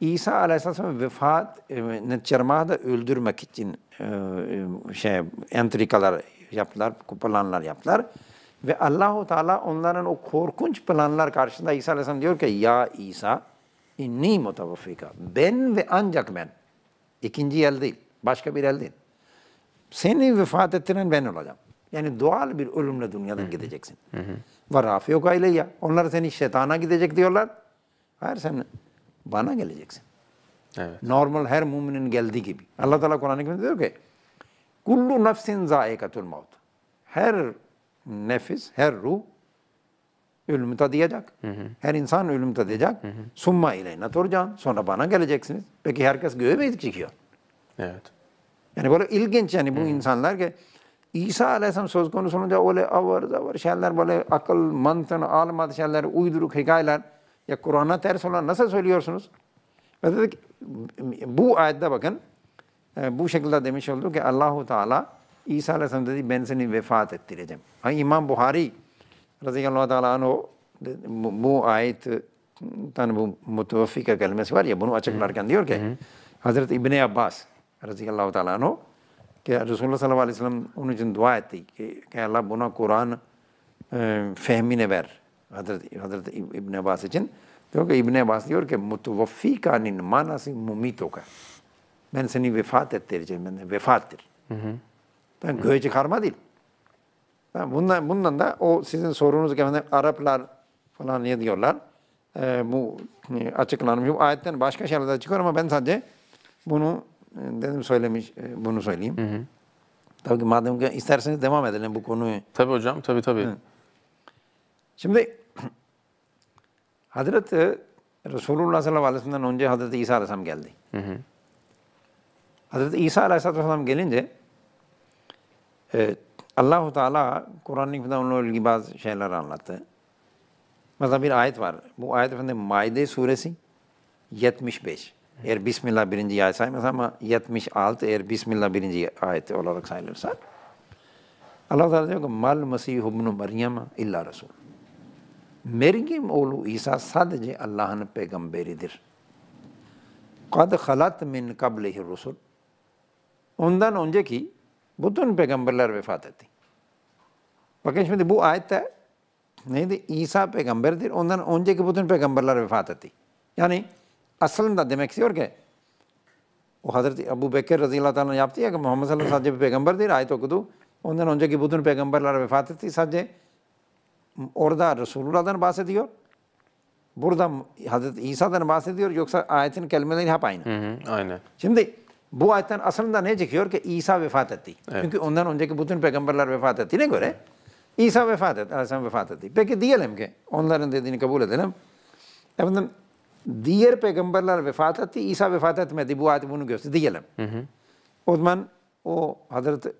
İsa Aleyhisselam vefat e, çarmıhta öldürmek için e, e, şey entrikalar yaptılar, planlar yaptılar. Ve Allahu Teala onların o korkunç planlar karşısında İsa Aleyhisselam diyor ki ya İsa inni mutavfika ben ve ancak ben. ikinci el değil, başka bir el değil. Seni vefat ettiren ben olacağım. Yani doğal bir ölümle dünyadan Hı-hı. gideceksin. Ve rafi yok ya. Onlar seni şeytana gidecek diyorlar. Hayır sen bana geleceksin. Evet. Normal her müminin geldiği gibi. Allah Teala Kur'an-ı Kerim'de diyor ki Kullu nefsin zaikatul maut. Her nefis, her ruh ölümü tadıyacak. Hı hı. Her insan ölümü tadıyacak. Hı hı. Summa ileyna turcan. Sonra bana geleceksiniz. Peki herkes göğe mi çıkıyor? Evet. Yani böyle ilginç yani bu hmm. insanlar ki İsa Aleyhisselam söz konusu olunca öyle avır zavır şeyler böyle akıl, mantığını almadı şeyler, uyduruk hikayeler ya Kur'an'a ters olan nasıl söylüyorsunuz? Ve dedik bu ayette bakın e, bu şekilde demiş oldu ki Allahu Teala İsa Aleyhisselam dedi ben seni vefat ettireceğim. Ha, İmam Buhari radıyallahu teala anh bu ayet bu mutevfika kelimesi var ya bunu açıklarken diyor ki Hazreti İbni Abbas radıyallahu teala o ki Resulullah sallallahu aleyhi ve sellem onun için dua etti ki, ki Allah buna Kur'an e, fehmine ver. Hazreti, Hazreti İbn Abbas için diyor ki İbn Abbas diyor ki mutuvaffikanin manası mumitoka. Ben seni vefat ettireceğim. Ben vefattir. Hı hı. Ben hı. göğe çıkarma değil. Ben bundan, bundan da o sizin sorunuz ki efendim, Araplar falan ne diyorlar. E, bu açıklanmış. Bu ayetten başka şeyler de çıkıyor ama ben sadece bunu ee, dedim söylemiş e, bunu söyleyeyim. Hı hı. Tabii ki madem ki isterseniz devam edelim bu konuyu. Tabii hocam tabii tabii. Hı. Şimdi [clears throat] Hazreti Resulullah sallallahu aleyhi ve sellem'den önce Hazreti İsa aleyhisselam geldi. Hı hı. Hazreti İsa aleyhisselatü vesselam gelince e, Allahu Teala Kur'an-ı Kerim'de onunla ilgili bazı şeyler anlattı. Mesela bir ayet var. Bu ayet efendim Maide suresi 75. Eğer Bismillah birinci ayet saymaz ama 76 eğer Bismillah birinci ayet olarak sayılırsa Allah Teala diyor ki Mal Mesih ibn Meryem illa Resul. Meryem oğlu İsa sadece Allah'ın peygamberidir. Kad halat min kablihi rusul. Ondan önceki bütün peygamberler vefat etti. Bakın şimdi bu ayette neydi? İsa peygamberdir. Ondan önceki bütün peygamberler vefat etti. Yani aslında demek istiyor ki o Hazreti Ebu Bekir radıyallahu anh'ın yaptı ya ki Muhammed sallallahu aleyhi ve sellem sadece bir peygamber ayet okudu. Ondan önceki bütün peygamberler vefat etti. Sadece orada Resulullah'dan bahsediyor. Burada Hazreti İsa'dan bahsediyor. Yoksa ayetin kelimeleri hep aynı. Hı hı, aynen. Şimdi bu ayetten aslında ne çıkıyor ki İsa vefat etti. Evet. Çünkü ondan önceki bütün peygamberler vefat ettiğine göre İsa vefat etti. Aleyhisselam vefat etti. Peki diyelim ki onların dediğini kabul edelim. Efendim diğer peygamberler vefat etti. İsa vefat etmedi. Bu ayet bunu gösteriyor diyelim. Hı hı. O zaman o Hazreti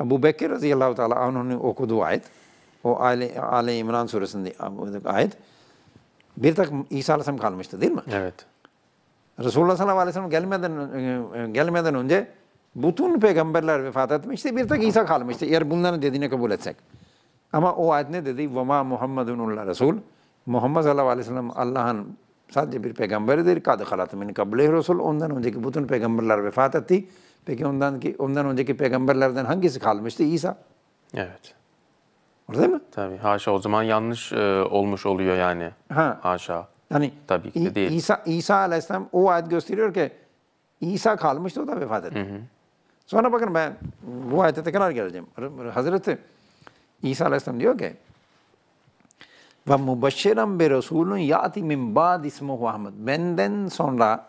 Ebu Bekir radıyallahu teala anh'ın okuduğu ayet. O Ali, Ali İmran suresinde ayet. Bir tek İsa aleyhisselam kalmıştı değil mi? Evet. Resulullah sallallahu aleyhi ve sellem gelmeden, ıı, gelmeden önce bütün peygamberler vefat etmişti. Bir tek İsa kalmıştı. Eğer bunların dediğini kabul etsek. Ama o ayet ne dedi? وَمَا مُحَمَّدُنُ اللّٰهِ رَسُولُ Muhammed sallallahu aleyhi ve sellem Allah'ın sadece bir peygamberidir. Kadı halatımin kabuleh Resul. Ondan önceki bütün peygamberler vefat etti. Peki ondan, ki, ondan önceki peygamberlerden hangisi kalmıştı? İsa. Evet. Öyle değil mi? Tabii. Haşa o zaman yanlış e, olmuş oluyor yani. Ha. Haşa. Yani Tabii ki de değil. İsa, İsa aleyhisselam o ayet gösteriyor ki İsa kalmıştı o da vefat etti. Hı hı. Sonra bakın ben bu ayete tekrar geleceğim. Hazreti İsa aleyhisselam diyor ki ve mübeşşiren bir Resulün ya'ti min ba'd ismuhu Ahmet. Benden sonra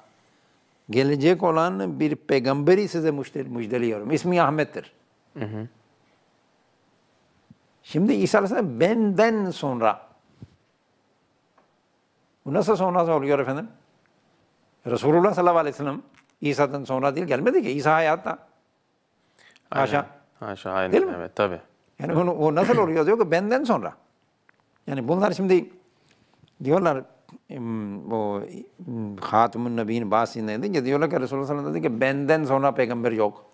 gelecek olan bir peygamberi size müjdeliyorum. İsmi Ahmet'tir. Hı hı. Şimdi İsa Aleyhisselam benden sonra. Bu nasıl sonrası oluyor efendim? Resulullah sallallahu aleyhi ve sellem İsa'dan sonra değil gelmedi ki. İsa hayatta. Haşa. Aşağı aynen. Değil mi? Evet tabii. Yani bunu o nasıl oluyor diyor ki benden sonra. Yani bunlar şimdi diyorlar bu Hatemun Nebi'nin bahsinde dedi diyorlar ki Resulullah sallallahu aleyhi ve sellem dedi ki benden sonra peygamber yok.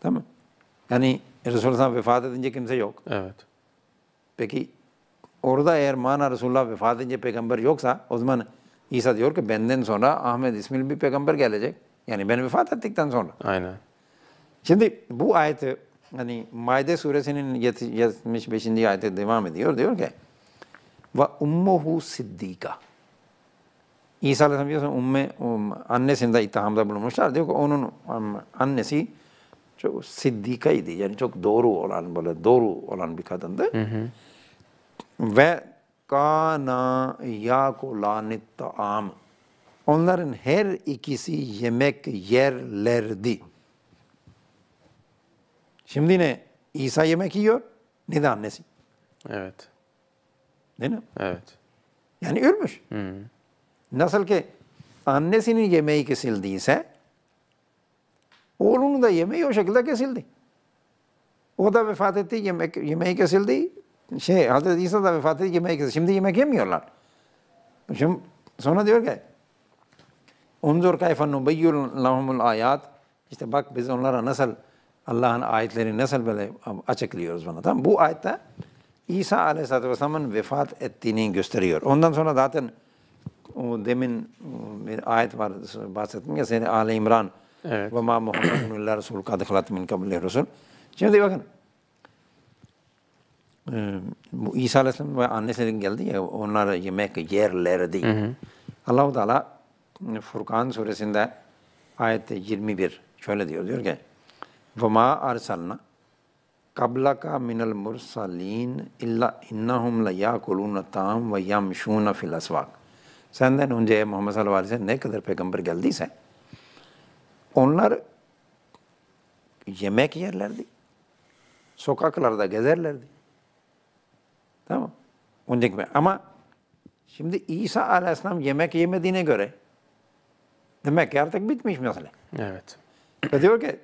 Tamam Yani Resulullah vefat edince kimse yok. Evet. Peki orada eğer mana Resulullah vefat edince peygamber yoksa o zaman İsa diyor ki benden sonra Ahmet İsmail bir peygamber gelecek. Yani ben vefat ettikten sonra. Aynen. Şimdi bu ayeti hani Maide suresinin 75. ayette devam ediyor. Diyor ki ve ummuhu siddika. İsa Aleyhisselam biliyorsun umme, um, annesinde ittihamda bulunmuşlar. Diyor ki onun um, annesi çok siddikaydı. Yani çok doğru olan böyle doğru olan bir kadındı. Hı hı. Ve kana yakulanit taam. Onların her ikisi yemek yerlerdi. Şimdi ne İsa yemek yiyor ne de annesi. Evet. Değil mi? Evet. Yani ölmüş. Hı. -hı. Nasıl ki annesinin yemeği kesildiyse oğlunun da yemeği o şekilde kesildi. O da vefat etti, yemek, yemeği kesildi. Şey, Hazreti İsa da vefat etti, yemeği kesildi. Şimdi yemek yemiyorlar. Şimdi sonra diyor ki Unzur kayfen nubeyyul lahumul ayat. İşte bak biz onlara nasıl Allah'ın ayetlerini nasıl böyle açıklıyoruz bana. Tamam Bu ayette İsa Aleyhisselatü Vesselam'ın vefat ettiğini gösteriyor. Ondan sonra zaten o demin bir ayet var bahsettim ya seni Ali İmran evet. ve ma Muhammedun illa Resul kad halat min kabli Resul. Şimdi bakın bu İsa Aleyhisselam ve annesi geldi ya onlar yemek yerlerdi. Hı Allah-u Teala Furkan suresinde ayette 21 şöyle diyor diyor ki وَمَا أَرْسَلْنَا قَبْلَكَ مِنَ الْمُرْسَلِينَ اِلَّا اِنَّهُمْ لَيَاكُلُونَ الطَّعَامَ وَيَمْشُونَ فِي الْأَسْوَاقِ Senden önce Muhammed sallallahu aleyhi ve sellem ne kadar peygamber geldiyse onlar yemek yerlerdi. Sokaklarda gezerlerdi. Tamam Önceki ama şimdi İsa aleyhisselam yemek yemediğine göre demek ki artık bitmiş mesele. Evet. Ve diyor ki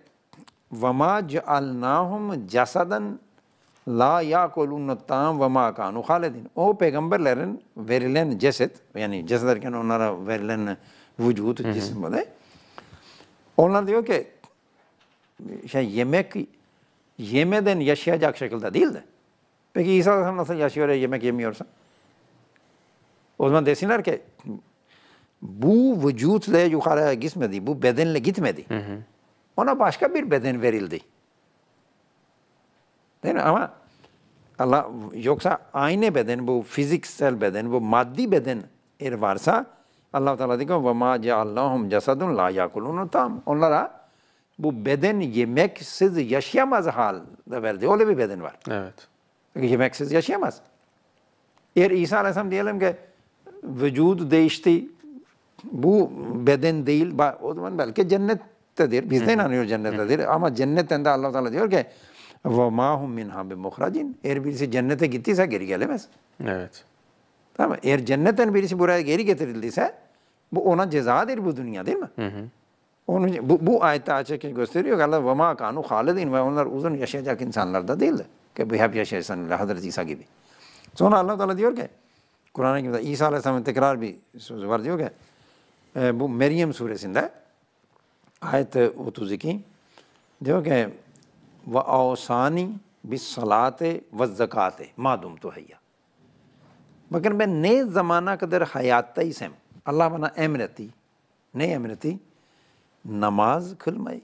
وَمَا cealnahum casadan la yakulun tam ve ma kanu halidin. O peygamberlerin verilen ceset yani ceset derken onlara verilen vücut cisim bu da. Onlar diyor ki şey yemek yemeden yaşayacak şekilde değil de. Peki İsa Aleyhisselam nasıl yaşıyor ya yemek yemiyorsa? O zaman desinler ki bu vücutla yukarıya gitmedi, bu bedenle gitmedi. Hı hı. Ona başka bir beden verildi. Değil mi? Ama Allah yoksa aynı beden bu fiziksel beden bu maddi beden eğer varsa Allah Teala diyor ve ma ceallahum cesadun la yakulun tam onlara bu beden yemeksiz yaşayamaz halde verdi. Öyle bir beden var. Evet. Çünkü yemeksiz yaşayamaz. Eğer İsa Aleyhisselam diyelim ki vücudu değişti, bu beden değil, o zaman belki cennet cennettedir. Biz de inanıyoruz cennettedir. Ama cennetten de allah Teala diyor ki ve mahum minha bi muhracin. Eğer birisi cennete gittiyse geri gelemez. Evet. Tamam Eğer cennetten birisi buraya geri getirildiyse bu ona cezadır bu dünya değil mi? Hı Onun, bu, bu ayette açıkça gösteriyor ki Allah ve ma kanu halidin ve onlar uzun yaşayacak insanlar da değildi. Ki bu hep yaşayan Hazreti İsa gibi. Sonra Allah Teala diyor ki Kur'an-ı Kerim'de İsa Aleyhisselam'ın tekrar bir sözü var diyor ki e, bu Meryem suresinde آیت وہ تو ذکی دیکھو کہ وہ اوسانی بسلات و زکات معدوم تو حیا مگر میں نئے زمانہ قدر حیات ہی سم اللہ بنا امرتی نئے امرتی نماز کھل مائی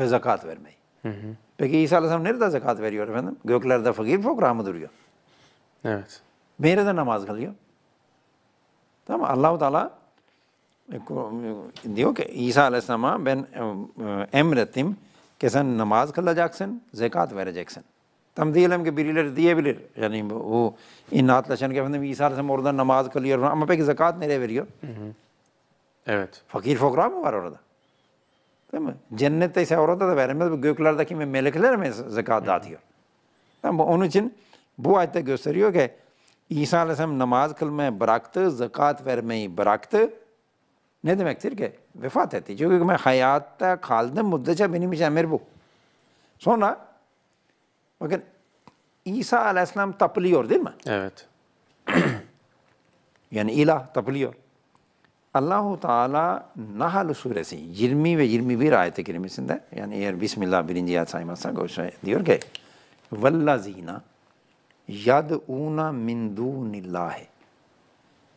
و زکات ور مائی پہ عیسیٰ علیہ السلام نے رہتا زکات ویری اور فیندم گو کلر دا فقیر فوق رام دوریو میرے دا نماز کھل گیا تو اللہ تعالیٰ diyor ki İsa Aleyhisselam'a ben e, e, emrettim ki sen namaz kılacaksın, zekat vereceksin. Tam diyelim ki birileri diyebilir. Yani o inatlaşan ki efendim İsa Aleyhisselam orada namaz kılıyor ama peki zekat nereye veriyor? Evet. Fakir fokra mı var orada? Değil mi? Cennette ise orada da vermez. Göklerdeki melekler mi zekat dağıtıyor? Tamam Onun için bu ayette gösteriyor ki İsa Aleyhisselam namaz kılmayı bıraktı, zekat vermeyi bıraktı. Ne demektir ki? Vefat etti. Çünkü ben hayatta kaldım müddetçe benim için emir bu. Sonra bakın İsa aleyhisselam tapılıyor değil mi? Evet. [clears throat] yani ilah tapılıyor. Allahu Teala Nahl suresi 20 ve 21 ayet-i kerimesinde yani eğer Bismillah birinci ayet saymazsak o şey diyor ki وَالَّذ۪ينَ yad'una min dunillahi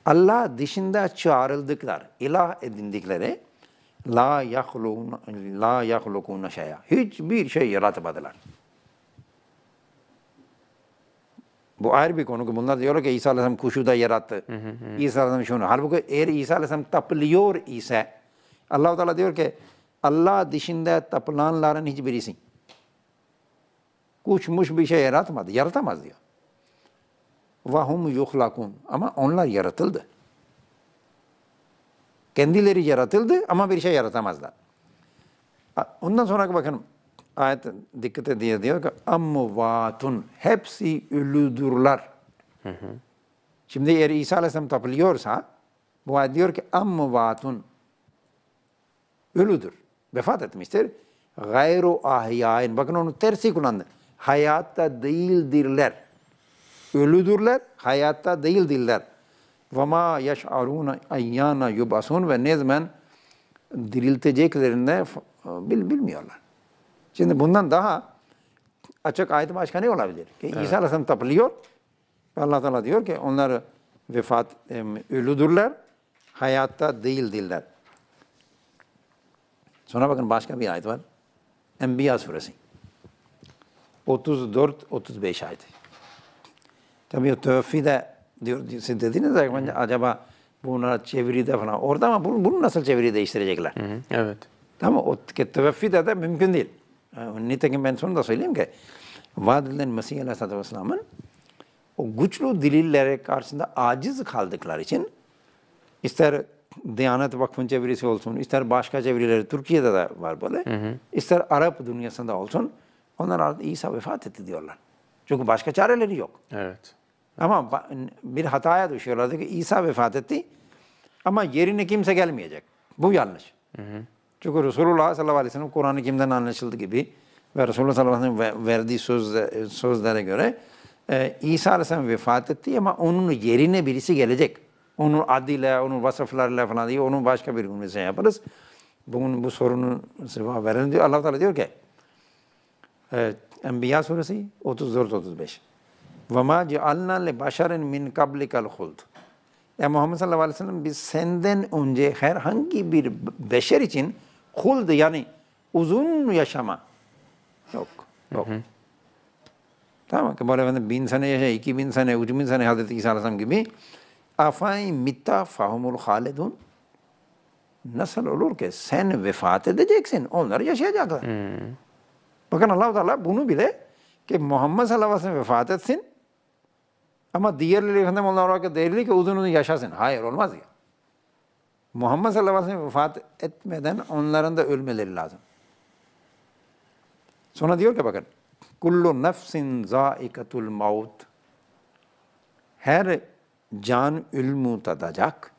Allah dışında çağrıldıklar, ilah edindikleri la yahlukuna la yahlukuna şeye. Hiçbir şey yaratmadılar. Bu ayrı bir konu ki bunlar diyorlar ki İsa Aleyhisselam kuşu da yarattı. Hı hı hı. İsa Aleyhisselam şunu. Halbuki eğer İsa Aleyhisselam tapılıyor ise allah Teala diyor ki Allah dışında tapılanların hiçbirisi kuşmuş bir şey yaratmadı, yaratamaz diyor vahum yuhlakun. Ama onlar yaratıldı. Kendileri yaratıldı ama bir şey yaratamazlar. Ondan sonra bakın ayet dikkate diye diyor ki amvatun hepsi ölüdürler. Hı hı. Şimdi eğer İsa Aleyhisselam tapılıyorsa bu ayet diyor ki amvatun ölüdür. Vefat etmiştir. Gayru ahyain. Bakın onu tersi kullandı. Hayatta değildirler. Ölüdürler, hayatta değildirler. Ve ma yeş'arûne ayyâna yubasun ve nezmen dirilteceklerinde bil, bilmiyorlar. Şimdi bundan daha açık ayet başka ne olabilir? Ki evet. İsa Aleyhisselam tapılıyor. Allah Teala diyor ki onlar vefat ölüdürler, hayatta değildirler. Sonra bakın başka bir ayet var. Enbiya suresi. 34-35 ayet. Tabii tövfi de diyor, siz dediniz ya hmm. acaba bunlara çeviride falan orada ama bunu, bunu nasıl çeviri değiştirecekler? Hı hı. Evet. Tamam o teveffi de, de mümkün değil. Ee, nitekim ben sonunda söyleyeyim ki vaad edilen Mesih Aleyhisselatü Vesselam'ın o güçlü delillere karşısında aciz kaldıkları için ister Diyanet Vakfı'nın çevirisi olsun, ister başka çevirileri Türkiye'de de var böyle, hı hı. ister Arap dünyasında olsun. Onlar artık İsa vefat etti diyorlar. Çünkü başka çareleri yok. Evet. Ama bir hataya düşüyorlardı ki İsa vefat etti ama yerine kimse gelmeyecek. Bu yanlış. Hı hı. Çünkü Resulullah sallallahu aleyhi ve sellem Kur'an'ı kimden anlaşıldı gibi ve Resulullah sallallahu aleyhi ve sellem verdiği söz, sözlere göre e, İsa aleyhisselam vefat etti ama onun yerine birisi gelecek. Onun adıyla, onun vasıflarıyla falan değil, onun başka bir gün şey yaparız. Bugün bu sorunun cevap veren diyor. Allah Teala diyor ki e, Enbiya suresi 34-35. Ve ma cealna li başarin min kablikal huld. Ya e Muhammed sallallahu aleyhi ve sellem biz senden önce herhangi bir beşer için huld yani uzun yaşama yok. Yok. Hı hı. Tamam ki böyle efendim bin sene yaşa, iki bin sene, üç bin sene Hazreti İsa Aleyhisselam gibi afay mitta fahumul halidun nasıl olur ki sen vefat edeceksin, onlar yaşayacaklar. Hmm. Bakın allah u Teala bunu bile ki Muhammed sallallahu aleyhi ve sellem vefat etsin ama diğerleri efendim onlar olarak değerli ki uzun uzun yaşasın. Hayır olmaz ya. Muhammed sallallahu aleyhi ve sellem vefat etmeden onların da ölmeleri lazım. Sonra diyor ki bakın kullu nefsin zaikatul maut her can ölümü tadacak.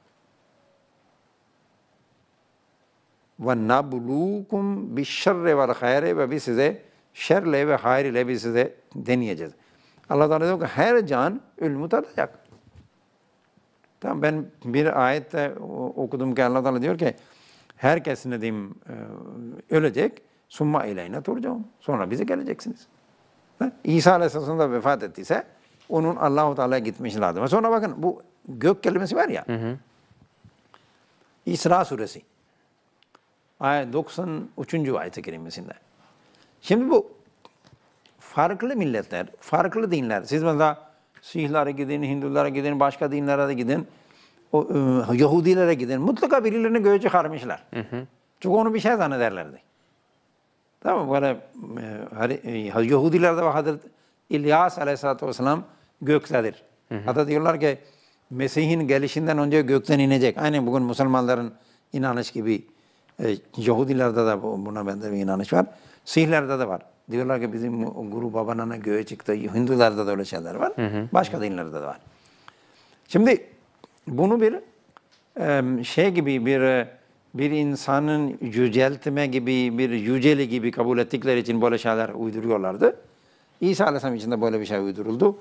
ve nablukum bi şerre vel hayre ve biz size şerle ve hayır ile biz size deneyeceğiz. Allah Teala diyor ki her can ölümü tadacak. Tamam ben bir ayet okudum ki Allah Teala diyor ki herkes ne diyeyim e, ölecek. Summa ileyne turcaun. Sonra bize geleceksiniz. Ha? İsa Aleyhisselam da vefat ettiyse onun Allahu Teala'ya gitmesi lazım. Sonra bakın bu gök kelimesi var ya. Hı hı. İsra suresi. Ayet 93. ayet-i kerimesinde. Şimdi bu farklı milletler, farklı dinler. Siz mesela Sihlere gidin, Hindulara gidin, başka dinlere de gidin. O, e, Yahudilere gidin. Mutlaka birilerini göğe çıkarmışlar. Hı hı. Çünkü onu bir şey zannederlerdi. Tamam mı? Böyle e, e Yahudilerde ve Hazreti İlyas aleyhissalatü vesselam göktedir. Hı hı. Hatta diyorlar ki Mesih'in gelişinden önce gökten inecek. Aynen bugün Müslümanların inanış gibi e, Yahudilerde de buna benzer bir inanış var. Sihlerde de var. Diyorlar ki bizim Guru Babanana göğe çıktı. Hindularda da öyle şeyler var. Hı hı. Başka dinlerde de var. Şimdi bunu bir e, şey gibi bir e, bir insanın yüceltme gibi bir yüceli gibi kabul ettikleri için böyle şeyler uyduruyorlardı. İsa Aleyhisselam için de böyle bir şey uyduruldu.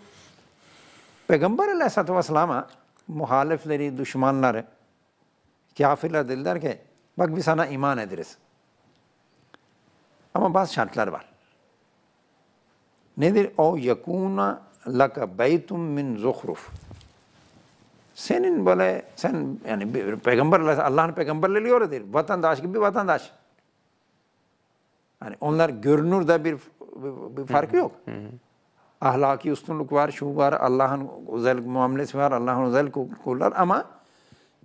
Peygamber Aleyhisselatü Vesselam'a muhalifleri, düşmanları, kafirler dediler ki Bak biz sana iman ederiz. Ama bazı şartlar var. Nedir? O yakuna laka beytum min zuhruf. Senin böyle sen yani bir peygamberle Allah'ın peygamberleri öyle değil. Vatandaş gibi vatandaş. Hani onlar görünür de bir, bir, bir farkı yok. Ahlaki üstünlük var, şu var, Allah'ın özel muamelesi var, Allah'ın özel kullar ama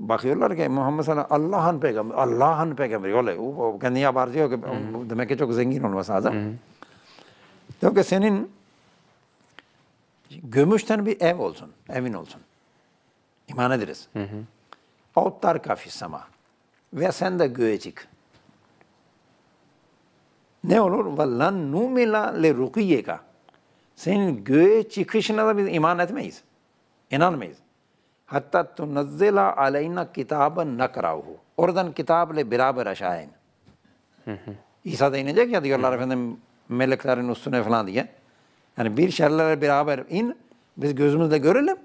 bakıyorlar ki Muhammed sana Allah'ın peygamberi, Allah'ın peygamberi. Öyle o kendini abartıyor ki hmm. demek ki çok zengin olması lazım. Hmm. Diyor ki senin gümüşten bir ev olsun, evin olsun. İman ederiz. Hı hı. Otlar kafis sama. Ve sen de göğe çık. Ne olur? Vallan numila le rukiyeka. Senin göğe çıkışına da biz iman etmeyiz. İnanmayız hatta tunazzila aleyna kitabın nakrahu. Oradan kitapla beraber aşağı in. İsa da inecek ya diyorlar efendim meleklerin üstüne falan diye. Yani bir şeylerle beraber in, biz gözümüzle görelim,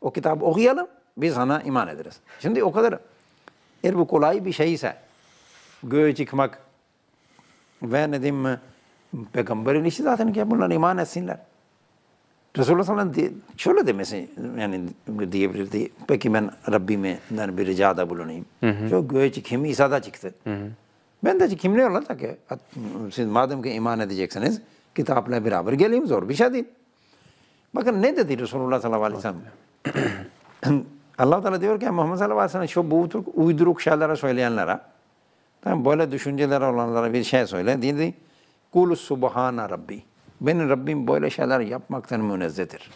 o kitabı okuyalım, biz sana iman ederiz. Şimdi o kadar eğer bu kolay bir şey ise göğe çıkmak ve ne diyeyim peygamberin işi zaten ki bunlar iman etsinler. Resulullah sallallahu aleyhi ve sellem şöyle demesi yani diyebilirdi. Peki ben Rabbime yani bir ricada bulunayım. Hı hı. Şu göğe kimi İsa'da çıktı. Hı hı. Ben de kimliyorlar da ki siz madem ki iman edeceksiniz kitapla beraber geleyim zor bir şey değil. Bakın ne dedi Resulullah sallallahu aleyhi ve sellem? [clears throat] Allah Teala diyor ki Muhammed sallallahu aleyhi ve sellem şu buğduruk, uyduruk şeylere söyleyenlere tamam, böyle düşüncelere olanlara bir şey söyle. Dedi kul subhana rabbi. Benim Rabbim böyle şeyler yapmaktan münezzedir.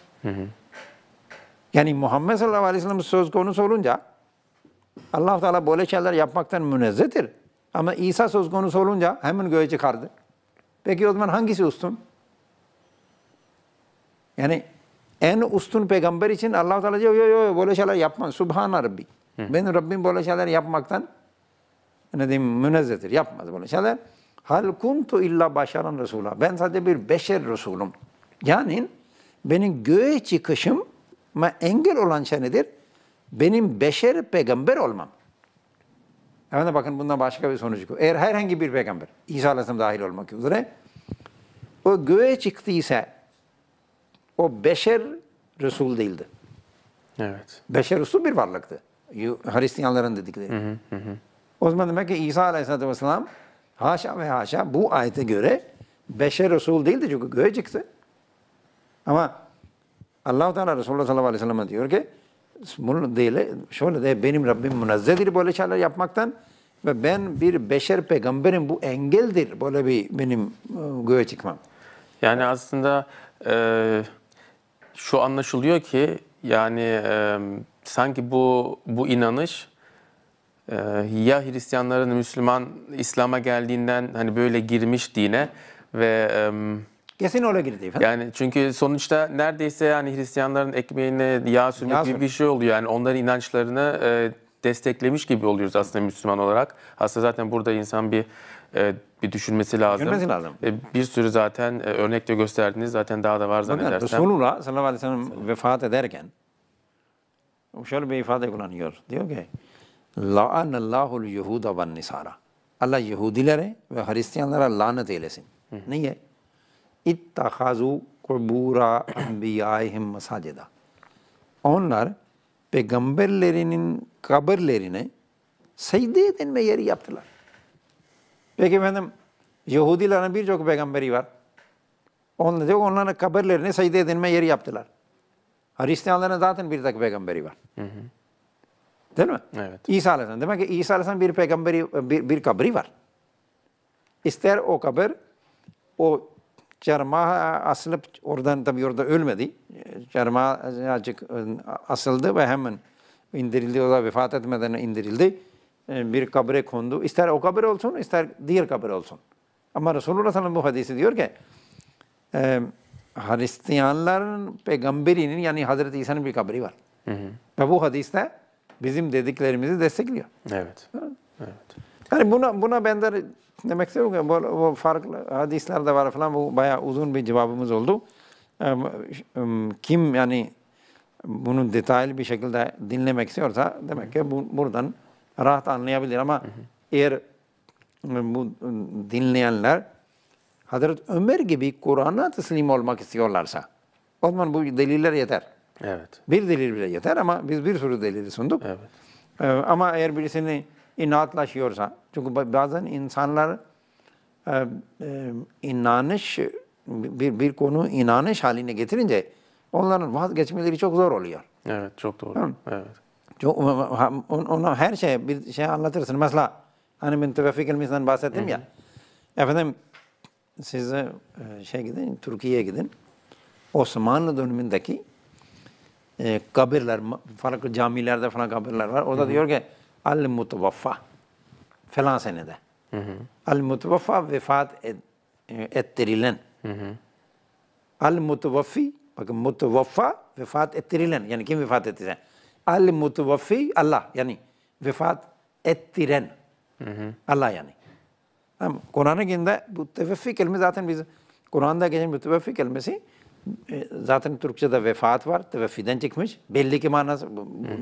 Yani Muhammed sallallahu aleyhi ve sellem söz konusu olunca allah Teala böyle şeyler yapmaktan münezzedir. Ama İsa söz konusu olunca hemen göğe çıkardı. Peki o zaman hangisi üstün? Yani en üstün peygamber için allah Teala diyor, yo yo böyle şeyler yapma. Subhan Rabbi. Hı. Benim Rabbim böyle şeyler yapmaktan ne diyeyim münezzehtir. Yapmaz böyle şeyler. Hal kuntu illa başaran Resul'a. Ben sadece bir beşer Resulüm. Yani benim göğe çıkışım engel olan şey nedir? Benim beşer peygamber olmam. Hemen bakın bundan başka bir sonuç yok. Eğer herhangi bir peygamber, İsa Aleyhisselam dahil olmak üzere, o göğe çıktıysa o beşer Resul değildi. Evet. Beşer Resul bir varlıktı. Hristiyanların dedikleri. Hı hı hı. O zaman demek ki İsa Aleyhisselatü Vesselam Haşa ve haşa bu ayete göre beşer Resul değildi çünkü göğe çıktı. Ama allah Teala Resulullah sallallahu aleyhi ve sellem'e diyor ki bunu değil, şöyle de benim Rabbim münezzehtir böyle şeyler yapmaktan ve ben bir beşer peygamberim bu engeldir böyle bir benim e, göğe çıkmam. Yani aslında e, şu anlaşılıyor ki yani e, sanki bu bu inanış ee, ya Hristiyanların Müslüman İslam'a geldiğinden hani böyle girmiş dine ve Kesin öyle girdi efendim. Yani çünkü sonuçta neredeyse yani Hristiyanların ekmeğine yağ sürmek gibi bir şey oluyor. Yani onların inançlarını e, desteklemiş gibi oluyoruz aslında Müslüman olarak. Aslında zaten burada insan bir e, bir düşünmesi lazım. Düşünmesi lazım. E, bir sürü zaten örnek de gösterdiniz. Zaten daha da var zannedersem. Resulullah sallallahu aleyhi ve sellem vefat ederken şöyle bir ifade kullanıyor. Diyor ki لعن اللہ الیہود و النسارہ اللہ یہودی لے رہے و خریستیان لے رہا لعنت علیہ سن نہیں ہے اتخاذو قبورا انبیائیہم مساجدہ اون لار پیغمبر لے رہنن قبر لے رہنن سجدے دن میں یہ رہی آپ تلا پیکے میں ہم یہودی لے رہا بیر جو پیغمبری وار اون لے دیکھو انہوں نے قبر لے رہنے سجدے دن میں یہ رہی آپ تلا خریستیان لے رہا ذاتن بیر تک پیغمبری وار Değil mi? Evet. İsa Aleyhisselam. Demek ki İsa Aleyhisselam bir peygamberi, bir, bir kabri var. İster o kabir, o çarmıha asılıp oradan tabi orada ölmedi. Çarmıha azıcık e, asıldı ve hemen indirildi. O da vefat etmeden indirildi. E, bir kabre kondu. İster o kabir olsun, ister diğer kabir olsun. Ama Resulullah sallallahu bu hadisi diyor ki, e, Hristiyanların peygamberinin yani Hazreti İsa'nın bir kabri var. Hı hı. Ve bu hadiste bizim dediklerimizi destekliyor. Evet. Evet. Yani buna buna ben de demek istiyorum bu, bu farklı hadisler de var falan bu bayağı uzun bir cevabımız oldu. Ee, kim yani bunu detaylı bir şekilde dinlemek istiyorsa demek ki bu, buradan rahat anlayabilir ama hı hı. eğer bu dinleyenler Hazreti Ömer gibi Kur'an'a teslim olmak istiyorlarsa o zaman bu deliller yeter. Evet. Bir delil bile yeter ama biz bir sürü delili sunduk. Evet. Ee, ama eğer birisini inatlaşıyorsa, çünkü bazen insanlar e, e, inanış, bir, bir konu inanış haline getirince onların vazgeçmeleri çok zor oluyor. Evet, çok doğru. Tamam. Evet. Çok, ona her şey bir şey anlatırsın. Mesela hani ben trafik ilmisinden bahsettim Hı-hı. ya. Efendim Size şey gidin, Türkiye'ye gidin. Osmanlı dönemindeki e, kabirler, farklı camilerde falan kabirler var. Orada Hı-hı. diyor ki al mutavaffa falan senede. Al mutavaffa vefat et, e, ettirilen. Hı-hı. bakın mutavaffa vefat ettirilen. Yani kim vefat ettirilen? Al mutavaffi Allah yani vefat ettiren. Hı-hı. Allah yani. Kur'an-ı Kerim'de bu teveffi kelime zaten biz Kur'an'da geçen müteveffi kelimesi e, zaten Türkçe'de vefat var. Teveffiden çıkmış. Belli ki manası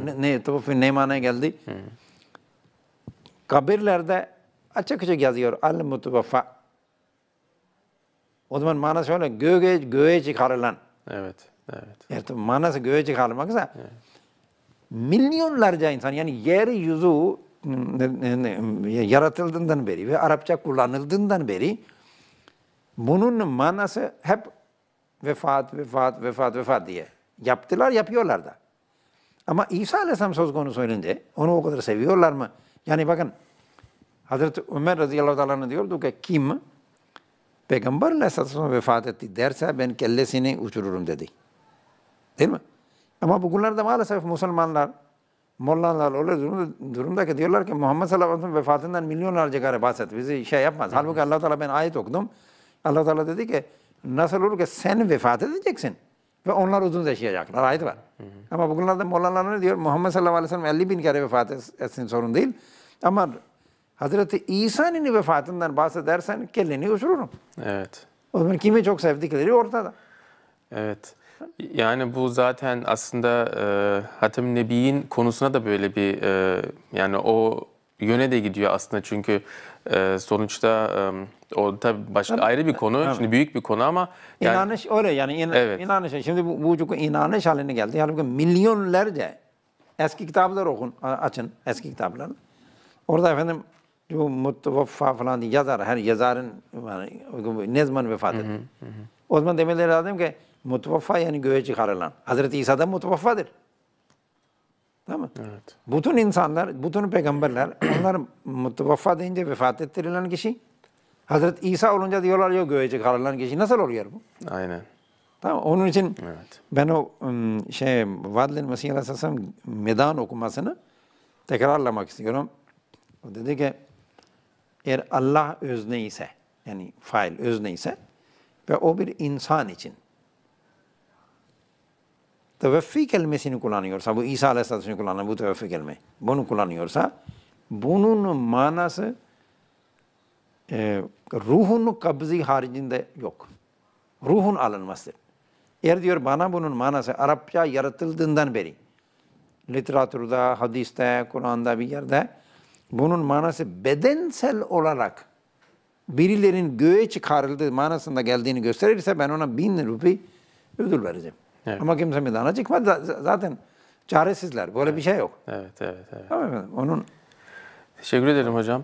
ne, ne, teveffi ne manaya geldi? Hı -hı. Kabirlerde açık açık yazıyor. Al mutvefa. O zaman manası şöyle göğe, göğe çıkarılan. Evet. Evet. Evet, manası göğe çıkarılmaksa evet. milyonlarca insan yani yeri yeryüzü yaratıldığından beri ve Arapça kullanıldığından beri bunun manası hep vefat, vefat, vefat, vefat diye. Yaptılar, yapıyorlar da. Ama İsa Aleyhisselam söz konusu elinde. Onu o kadar seviyorlar mı? Yani bakın Hazreti Ömer radıyallahu anh diyordu ki kim Peygamber aleyhisselam vefat etti derse ben kellesini uçururum dedi. Değil mi? Ama bugünlerde maalesef Müslümanlar, Mollalar öyle durumda, durumda ki diyorlar ki Muhammed sallallahu aleyhi ve sellem vefatından milyonlarca kare bahset. Bizi şey yapmaz. Halbuki allah Teala ben ayet okudum. allah Teala dedi ki nasıl olur ki sen vefat edeceksin ve onlar uzun yaşayacaklar. Ayet var. Hı hı. Ama bugünlerde Mevlana ne diyor? Muhammed sallallahu aleyhi ve sellem 50 bin kere vefat etsin sorun değil. Ama Hazreti İsa'nın vefatından bahsedersen kelleni uçururum. Evet. O zaman kimi çok sevdikleri ortada. Evet. Yani bu zaten aslında e, Hatem Nebi'nin konusuna da böyle bir e, yani o yöne de gidiyor aslında çünkü ee, sonuçta o tabi başka tabii. ayrı bir konu. Evet. Şimdi büyük bir konu ama yani, inanış öyle yani in, evet. inanış. Şimdi bu, bu çok inanış haline geldi. yani Halbuki milyonlarca eski kitaplar okun açın eski kitaplar. Orada efendim bu mutvaffa falan diye yazar her yazarın yani, ne zaman vefat etti. O zaman demeleri lazım ki mutvaffa yani göğe çıkarılan. Hazreti İsa da mutvaffadır. Değil mi? Evet. Bütün insanlar, bütün peygamberler, [clears throat] onlar mutvafa deyince vefat ettirilen kişi, Hazreti İsa olunca diyorlar yok göğecek halalan kişi. Nasıl oluyor bu? Aynen. Tamam onun için evet. ben o şey Vadlin Mesih Aleyhisselam meydan okumasını tekrarlamak istiyorum. O dedi ki eğer Allah özne ise yani fail özne ise ve o bir insan için teveffi kelimesini kullanıyorsa, bu İsa Aleyhisselam'ın kullanan bu teveffi kelime, bunu kullanıyorsa, bunun manası e, ruhun kabzi haricinde yok. Ruhun alınması. Eğer diyor bana bunun manası Arapça yaratıldığından beri, literatürde, hadiste, Kur'an'da bir yerde bunun manası bedensel olarak birilerinin göğe çıkarıldığı manasında geldiğini gösterirse ben ona bin rupi ödül e, vereceğim. Evet. Ama kimse meydana çıkmadı. Zaten çaresizler. Böyle evet. bir şey yok. Evet, evet, evet. Tamam efendim. Onun Teşekkür ederim hocam.